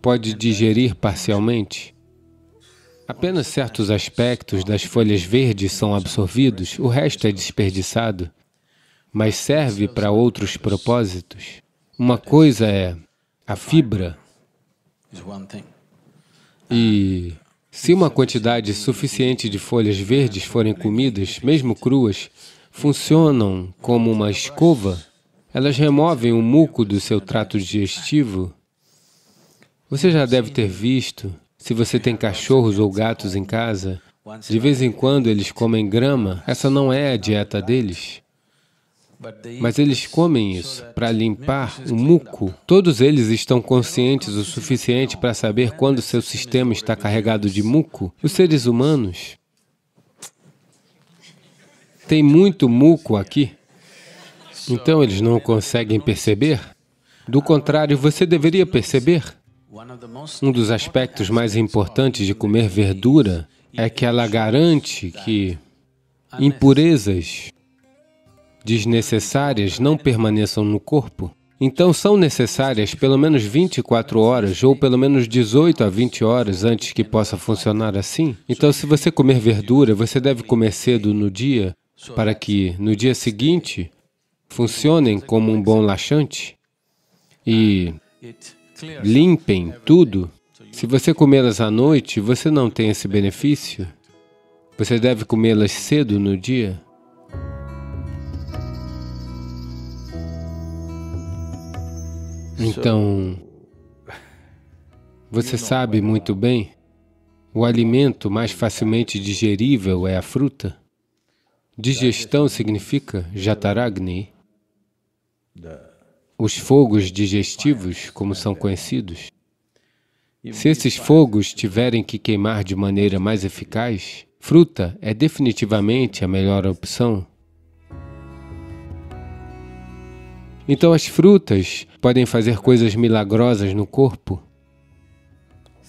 pode digerir parcialmente. Apenas certos aspectos das folhas verdes são absorvidos, o resto é desperdiçado, mas serve para outros propósitos. Uma coisa é a fibra, e se uma quantidade suficiente de folhas verdes forem comidas, mesmo cruas, funcionam como uma escova, elas removem o muco do seu trato digestivo. Você já deve ter visto se você tem cachorros ou gatos em casa, de vez em quando eles comem grama, essa não é a dieta deles. Mas eles comem isso para limpar o muco. Todos eles estão conscientes o suficiente para saber quando seu sistema está carregado de muco. Os seres humanos têm muito muco aqui. Então eles não conseguem perceber? Do contrário, você deveria perceber. Um dos aspectos mais importantes de comer verdura é que ela garante que impurezas desnecessárias não permaneçam no corpo. Então, são necessárias pelo menos 24 horas ou pelo menos 18 a 20 horas antes que possa funcionar assim. Então, se você comer verdura, você deve comer cedo no dia para que no dia seguinte funcionem como um bom laxante. E limpem tudo. Se você comê-las à noite, você não tem esse benefício. Você deve comê-las cedo no dia. Então, você sabe muito bem, o alimento mais facilmente digerível é a fruta. Digestão significa jataragni os fogos digestivos, como são conhecidos, se esses fogos tiverem que queimar de maneira mais eficaz, fruta é definitivamente a melhor opção. Então, as frutas podem fazer coisas milagrosas no corpo.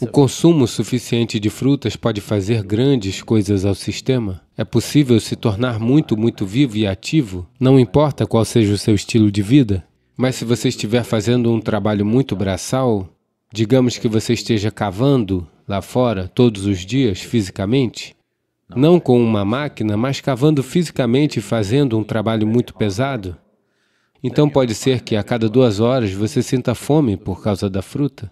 O consumo suficiente de frutas pode fazer grandes coisas ao sistema. É possível se tornar muito, muito vivo e ativo, não importa qual seja o seu estilo de vida. Mas se você estiver fazendo um trabalho muito braçal, digamos que você esteja cavando lá fora todos os dias, fisicamente, não com uma máquina, mas cavando fisicamente e fazendo um trabalho muito pesado, então pode ser que a cada duas horas você sinta fome por causa da fruta.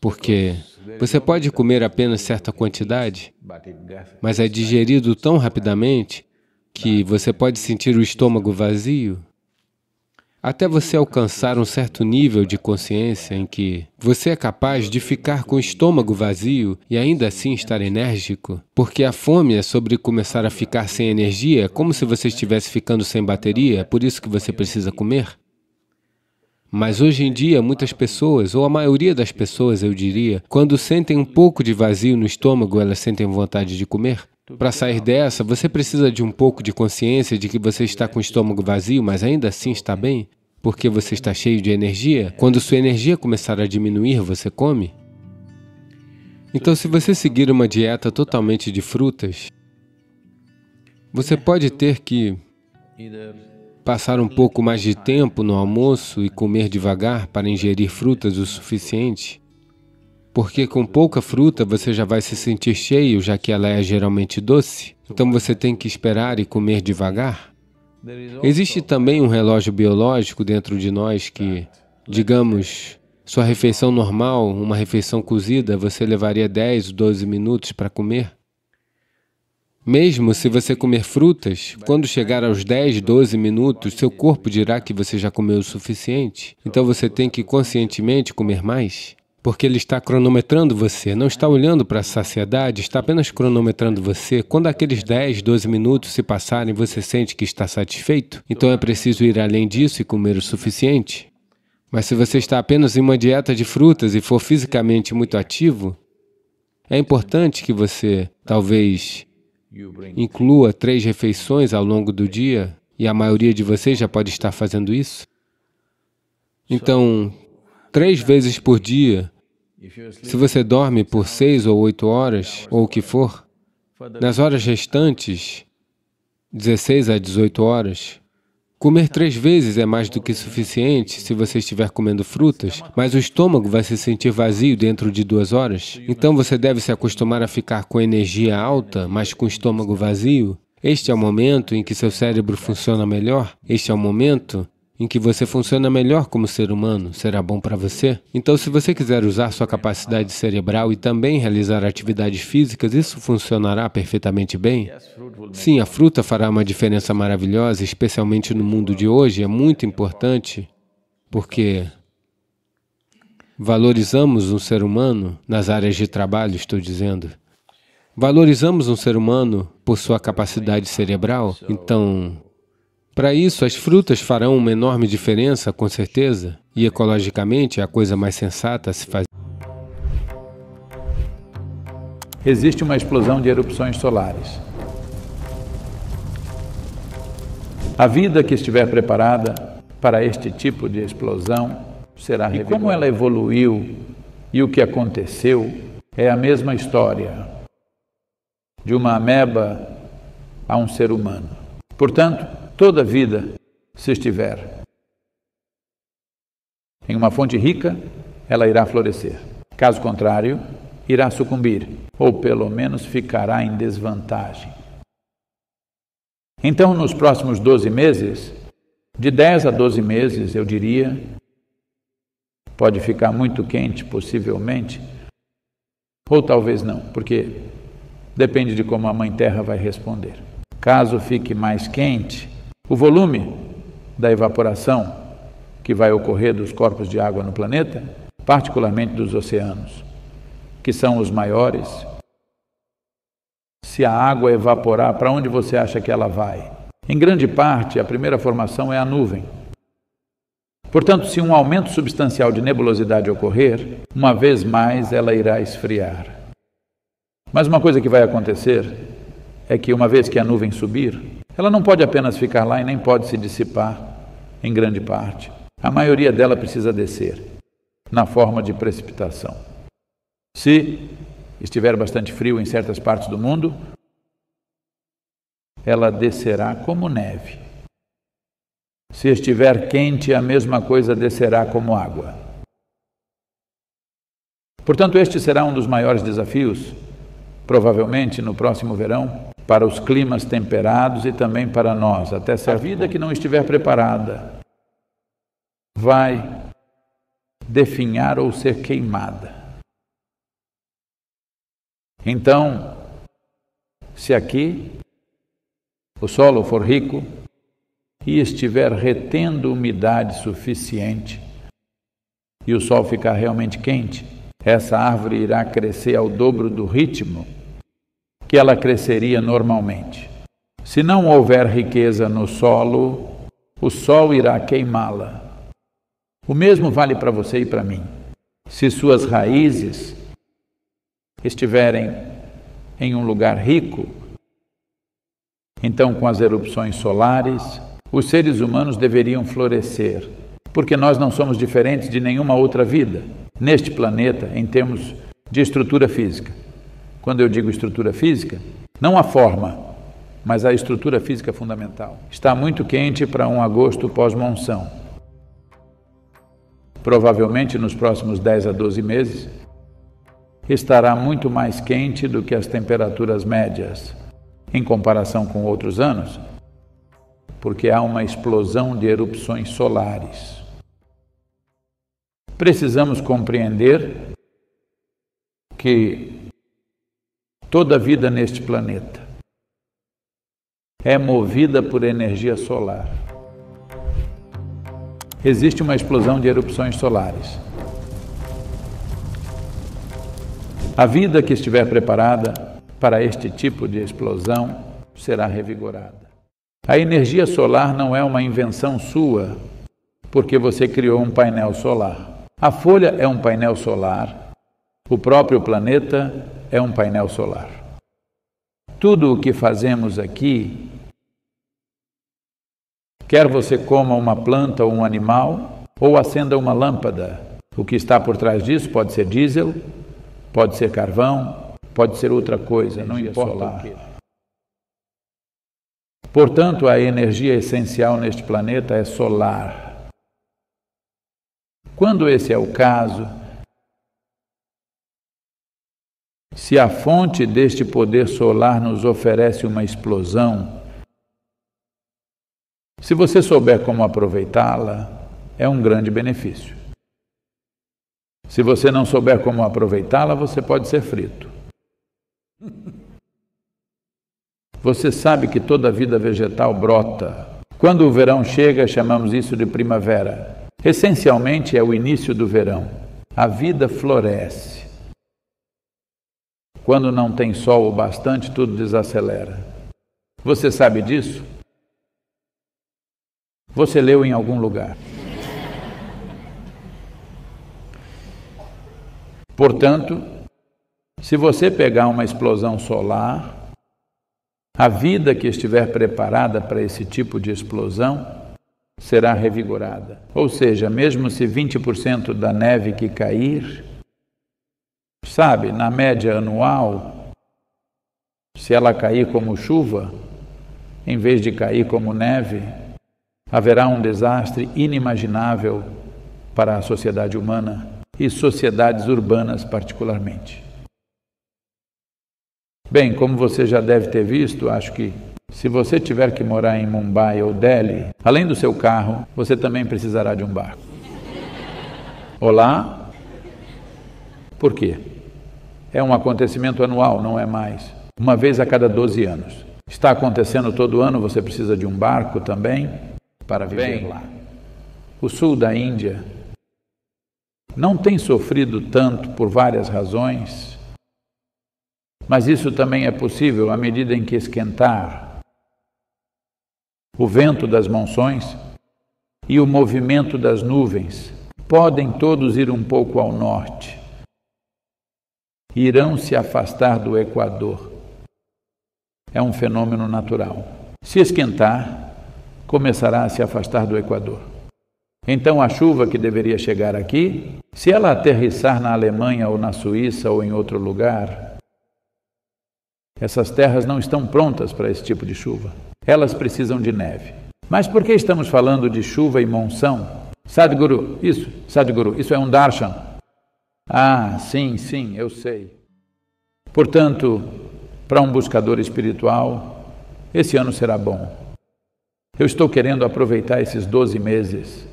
Porque você pode comer apenas certa quantidade, mas é digerido tão rapidamente que você pode sentir o estômago vazio até você alcançar um certo nível de consciência em que você é capaz de ficar com o estômago vazio e ainda assim estar enérgico, porque a fome é sobre começar a ficar sem energia, é como se você estivesse ficando sem bateria, é por isso que você precisa comer. Mas hoje em dia, muitas pessoas, ou a maioria das pessoas, eu diria, quando sentem um pouco de vazio no estômago, elas sentem vontade de comer. Para sair dessa, você precisa de um pouco de consciência de que você está com o estômago vazio, mas ainda assim está bem, porque você está cheio de energia. Quando sua energia começar a diminuir, você come. Então, se você seguir uma dieta totalmente de frutas, você pode ter que passar um pouco mais de tempo no almoço e comer devagar para ingerir frutas o suficiente. Porque com pouca fruta você já vai se sentir cheio, já que ela é geralmente doce. Então você tem que esperar e comer devagar. Existe também um relógio biológico dentro de nós que, digamos, sua refeição normal, uma refeição cozida, você levaria 10, 12 minutos para comer. Mesmo se você comer frutas, quando chegar aos 10, 12 minutos, seu corpo dirá que você já comeu o suficiente. Então você tem que conscientemente comer mais porque ele está cronometrando você, não está olhando para a saciedade, está apenas cronometrando você. Quando aqueles 10, 12 minutos se passarem, você sente que está satisfeito? Então é preciso ir além disso e comer o suficiente. Mas se você está apenas em uma dieta de frutas e for fisicamente muito ativo, é importante que você, talvez, inclua três refeições ao longo do dia, e a maioria de vocês já pode estar fazendo isso. Então, três vezes por dia, se você dorme por seis ou oito horas, ou o que for, nas horas restantes, 16 a 18 horas, comer três vezes é mais do que suficiente se você estiver comendo frutas, mas o estômago vai se sentir vazio dentro de duas horas. Então você deve se acostumar a ficar com energia alta, mas com o estômago vazio. Este é o momento em que seu cérebro funciona melhor. Este é o momento em que você funciona melhor como ser humano, será bom para você? Então, se você quiser usar sua capacidade cerebral e também realizar atividades físicas, isso funcionará perfeitamente bem? Sim, a fruta fará uma diferença maravilhosa, especialmente no mundo de hoje, é muito importante, porque valorizamos um ser humano, nas áreas de trabalho, estou dizendo, valorizamos um ser humano por sua capacidade cerebral, então para isso, as frutas farão uma enorme diferença, com certeza, e ecologicamente é a coisa mais sensata a se fazer. Existe uma explosão de erupções solares. A vida que estiver preparada para este tipo de explosão será revigorada. E como ela evoluiu e o que aconteceu é a mesma história de uma ameba a um ser humano. Portanto, toda a vida se estiver em uma fonte rica, ela irá florescer. Caso contrário, irá sucumbir, ou pelo menos ficará em desvantagem. Então, nos próximos 12 meses, de 10 a 12 meses, eu diria, pode ficar muito quente, possivelmente, ou talvez não, porque depende de como a Mãe Terra vai responder. Caso fique mais quente, o volume da evaporação que vai ocorrer dos corpos de água no planeta, particularmente dos oceanos, que são os maiores. Se a água evaporar, para onde você acha que ela vai? Em grande parte, a primeira formação é a nuvem. Portanto, se um aumento substancial de nebulosidade ocorrer, uma vez mais ela irá esfriar. Mas uma coisa que vai acontecer é que, uma vez que a nuvem subir, ela não pode apenas ficar lá e nem pode se dissipar em grande parte. A maioria dela precisa descer na forma de precipitação. Se estiver bastante frio em certas partes do mundo, ela descerá como neve. Se estiver quente, a mesma coisa descerá como água. Portanto, este será um dos maiores desafios, provavelmente no próximo verão, para os climas temperados e também para nós, até se A vida que não estiver preparada vai definhar ou ser queimada. Então, se aqui o solo for rico e estiver retendo umidade suficiente e o sol ficar realmente quente, essa árvore irá crescer ao dobro do ritmo que ela cresceria normalmente. Se não houver riqueza no solo, o sol irá queimá-la. O mesmo vale para você e para mim. Se suas raízes estiverem em um lugar rico, então com as erupções solares, os seres humanos deveriam florescer, porque nós não somos diferentes de nenhuma outra vida neste planeta em termos de estrutura física. Quando eu digo estrutura física, não a forma, mas a estrutura física fundamental. Está muito quente para um agosto pós-monção. Provavelmente nos próximos 10 a 12 meses, estará muito mais quente do que as temperaturas médias em comparação com outros anos, porque há uma explosão de erupções solares. Precisamos compreender que Toda vida neste planeta é movida por energia solar. Existe uma explosão de erupções solares. A vida que estiver preparada para este tipo de explosão será revigorada. A energia solar não é uma invenção sua, porque você criou um painel solar. A Folha é um painel solar, o próprio planeta é um painel solar. Tudo o que fazemos aqui, quer você coma uma planta ou um animal, ou acenda uma lâmpada, o que está por trás disso pode ser diesel, pode ser carvão, pode ser outra coisa, não importa Portanto, a energia essencial neste planeta é solar. Quando esse é o caso, Se a fonte deste poder solar nos oferece uma explosão, se você souber como aproveitá-la, é um grande benefício. Se você não souber como aproveitá-la, você pode ser frito. Você sabe que toda a vida vegetal brota. Quando o verão chega, chamamos isso de primavera. Essencialmente é o início do verão. A vida floresce. Quando não tem sol o bastante, tudo desacelera. Você sabe disso? Você leu em algum lugar. Portanto, se você pegar uma explosão solar, a vida que estiver preparada para esse tipo de explosão será revigorada. Ou seja, mesmo se 20% da neve que cair Sabe, na média anual, se ela cair como chuva, em vez de cair como neve, haverá um desastre inimaginável para a sociedade humana e sociedades urbanas, particularmente. Bem, como você já deve ter visto, acho que se você tiver que morar em Mumbai ou Delhi, além do seu carro, você também precisará de um barco. Olá, por quê? É um acontecimento anual, não é mais. Uma vez a cada 12 anos. Está acontecendo todo ano, você precisa de um barco também para viver Bem, lá. O sul da Índia não tem sofrido tanto por várias razões, mas isso também é possível à medida em que esquentar o vento das monções e o movimento das nuvens podem todos ir um pouco ao norte irão se afastar do Equador. É um fenômeno natural. Se esquentar, começará a se afastar do Equador. Então, a chuva que deveria chegar aqui, se ela aterrissar na Alemanha ou na Suíça ou em outro lugar, essas terras não estão prontas para esse tipo de chuva. Elas precisam de neve. Mas por que estamos falando de chuva e monção? Sadhguru, isso, Sadhguru, isso é um darshan, ah, sim, sim, eu sei. Portanto, para um buscador espiritual, esse ano será bom. Eu estou querendo aproveitar esses 12 meses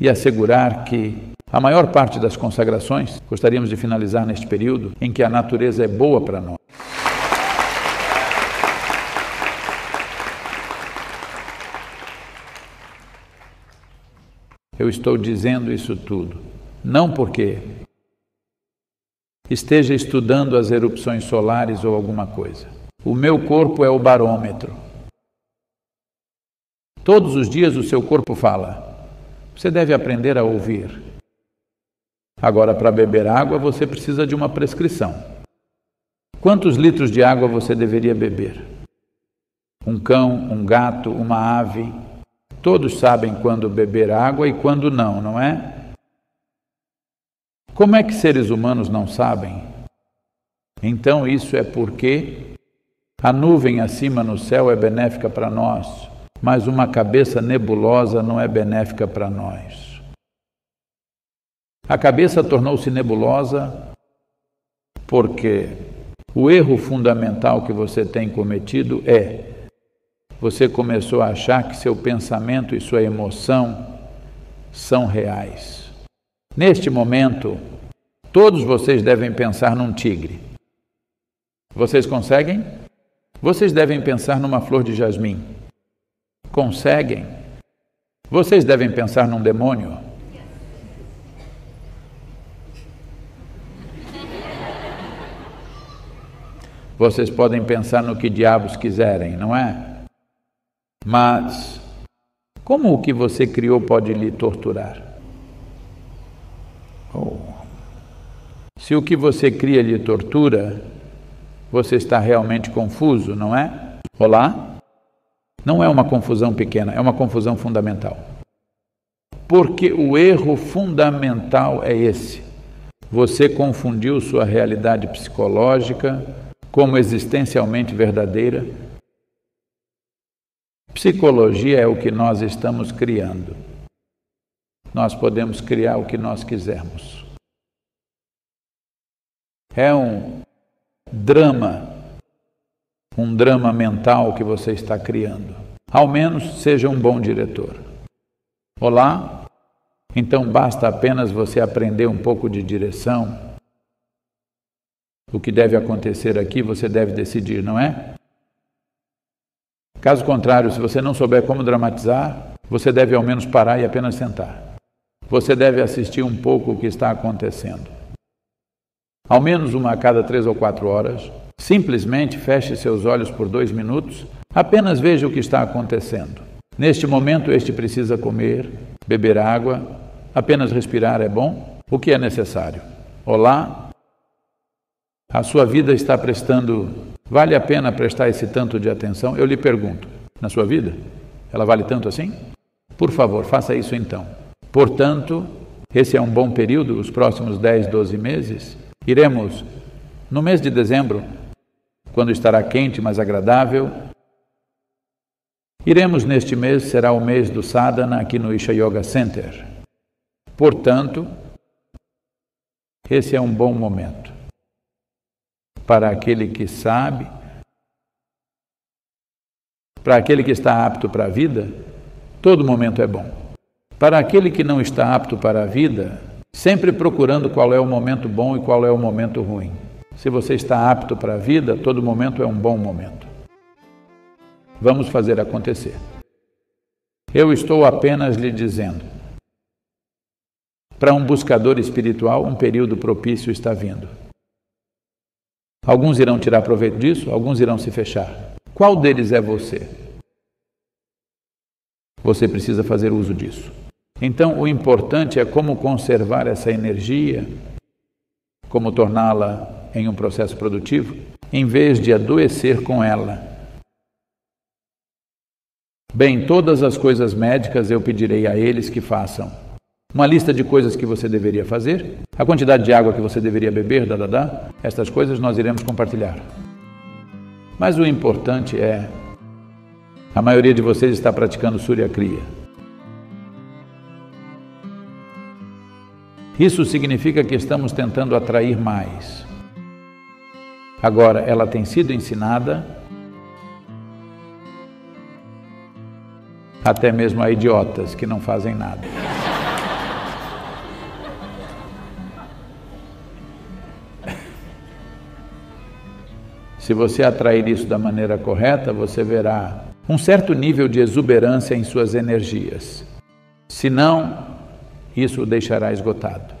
e assegurar que a maior parte das consagrações gostaríamos de finalizar neste período em que a natureza é boa para nós. Eu estou dizendo isso tudo, não porque esteja estudando as erupções solares ou alguma coisa. O meu corpo é o barômetro. Todos os dias o seu corpo fala. Você deve aprender a ouvir. Agora, para beber água, você precisa de uma prescrição. Quantos litros de água você deveria beber? Um cão, um gato, uma ave. Todos sabem quando beber água e quando não, não é? Como é que seres humanos não sabem? Então, isso é porque a nuvem acima no céu é benéfica para nós, mas uma cabeça nebulosa não é benéfica para nós. A cabeça tornou-se nebulosa porque o erro fundamental que você tem cometido é você começou a achar que seu pensamento e sua emoção são reais. Neste momento, todos vocês devem pensar num tigre. Vocês conseguem? Vocês devem pensar numa flor de jasmim. Conseguem? Vocês devem pensar num demônio? Vocês podem pensar no que diabos quiserem, não é? Mas como o que você criou pode lhe torturar? Oh. Se o que você cria lhe tortura, você está realmente confuso, não é? Olá? Não é uma confusão pequena, é uma confusão fundamental. Porque o erro fundamental é esse. Você confundiu sua realidade psicológica como existencialmente verdadeira. Psicologia é o que nós estamos criando nós podemos criar o que nós quisermos. É um drama, um drama mental que você está criando. Ao menos seja um bom diretor. Olá? Então basta apenas você aprender um pouco de direção. O que deve acontecer aqui você deve decidir, não é? Caso contrário, se você não souber como dramatizar, você deve ao menos parar e apenas sentar. Você deve assistir um pouco o que está acontecendo. Ao menos uma a cada três ou quatro horas, simplesmente feche seus olhos por dois minutos, apenas veja o que está acontecendo. Neste momento, este precisa comer, beber água, apenas respirar é bom, o que é necessário. Olá, a sua vida está prestando, vale a pena prestar esse tanto de atenção? Eu lhe pergunto, na sua vida, ela vale tanto assim? Por favor, faça isso então. Portanto, esse é um bom período, os próximos 10, 12 meses. Iremos, no mês de dezembro, quando estará quente, mas agradável, iremos neste mês, será o mês do sadhana aqui no Isha Yoga Center. Portanto, esse é um bom momento para aquele que sabe, para aquele que está apto para a vida, todo momento é bom. Para aquele que não está apto para a vida, sempre procurando qual é o momento bom e qual é o momento ruim. Se você está apto para a vida, todo momento é um bom momento. Vamos fazer acontecer. Eu estou apenas lhe dizendo. Para um buscador espiritual, um período propício está vindo. Alguns irão tirar proveito disso, alguns irão se fechar. Qual deles é você? Você precisa fazer uso disso. Então, o importante é como conservar essa energia, como torná-la em um processo produtivo, em vez de adoecer com ela. Bem, todas as coisas médicas eu pedirei a eles que façam. Uma lista de coisas que você deveria fazer, a quantidade de água que você deveria beber, dadadá, estas coisas nós iremos compartilhar. Mas o importante é: a maioria de vocês está praticando Surya Kriya. Isso significa que estamos tentando atrair mais. Agora, ela tem sido ensinada até mesmo a idiotas que não fazem nada. Se você atrair isso da maneira correta, você verá um certo nível de exuberância em suas energias. Se não, isso o deixará esgotado.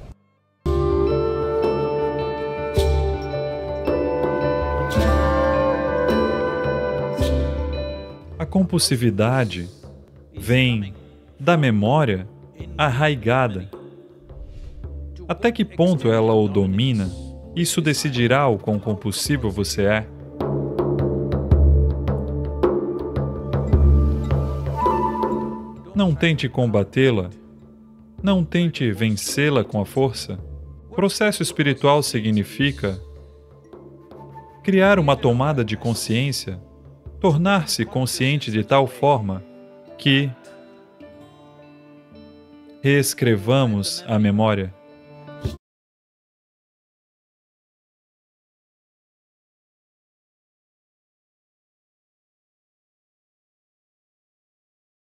A compulsividade vem da memória arraigada. Até que ponto ela o domina? Isso decidirá o quão compulsivo você é. Não tente combatê-la não tente vencê-la com a força. Processo espiritual significa criar uma tomada de consciência, tornar-se consciente de tal forma que reescrevamos a memória.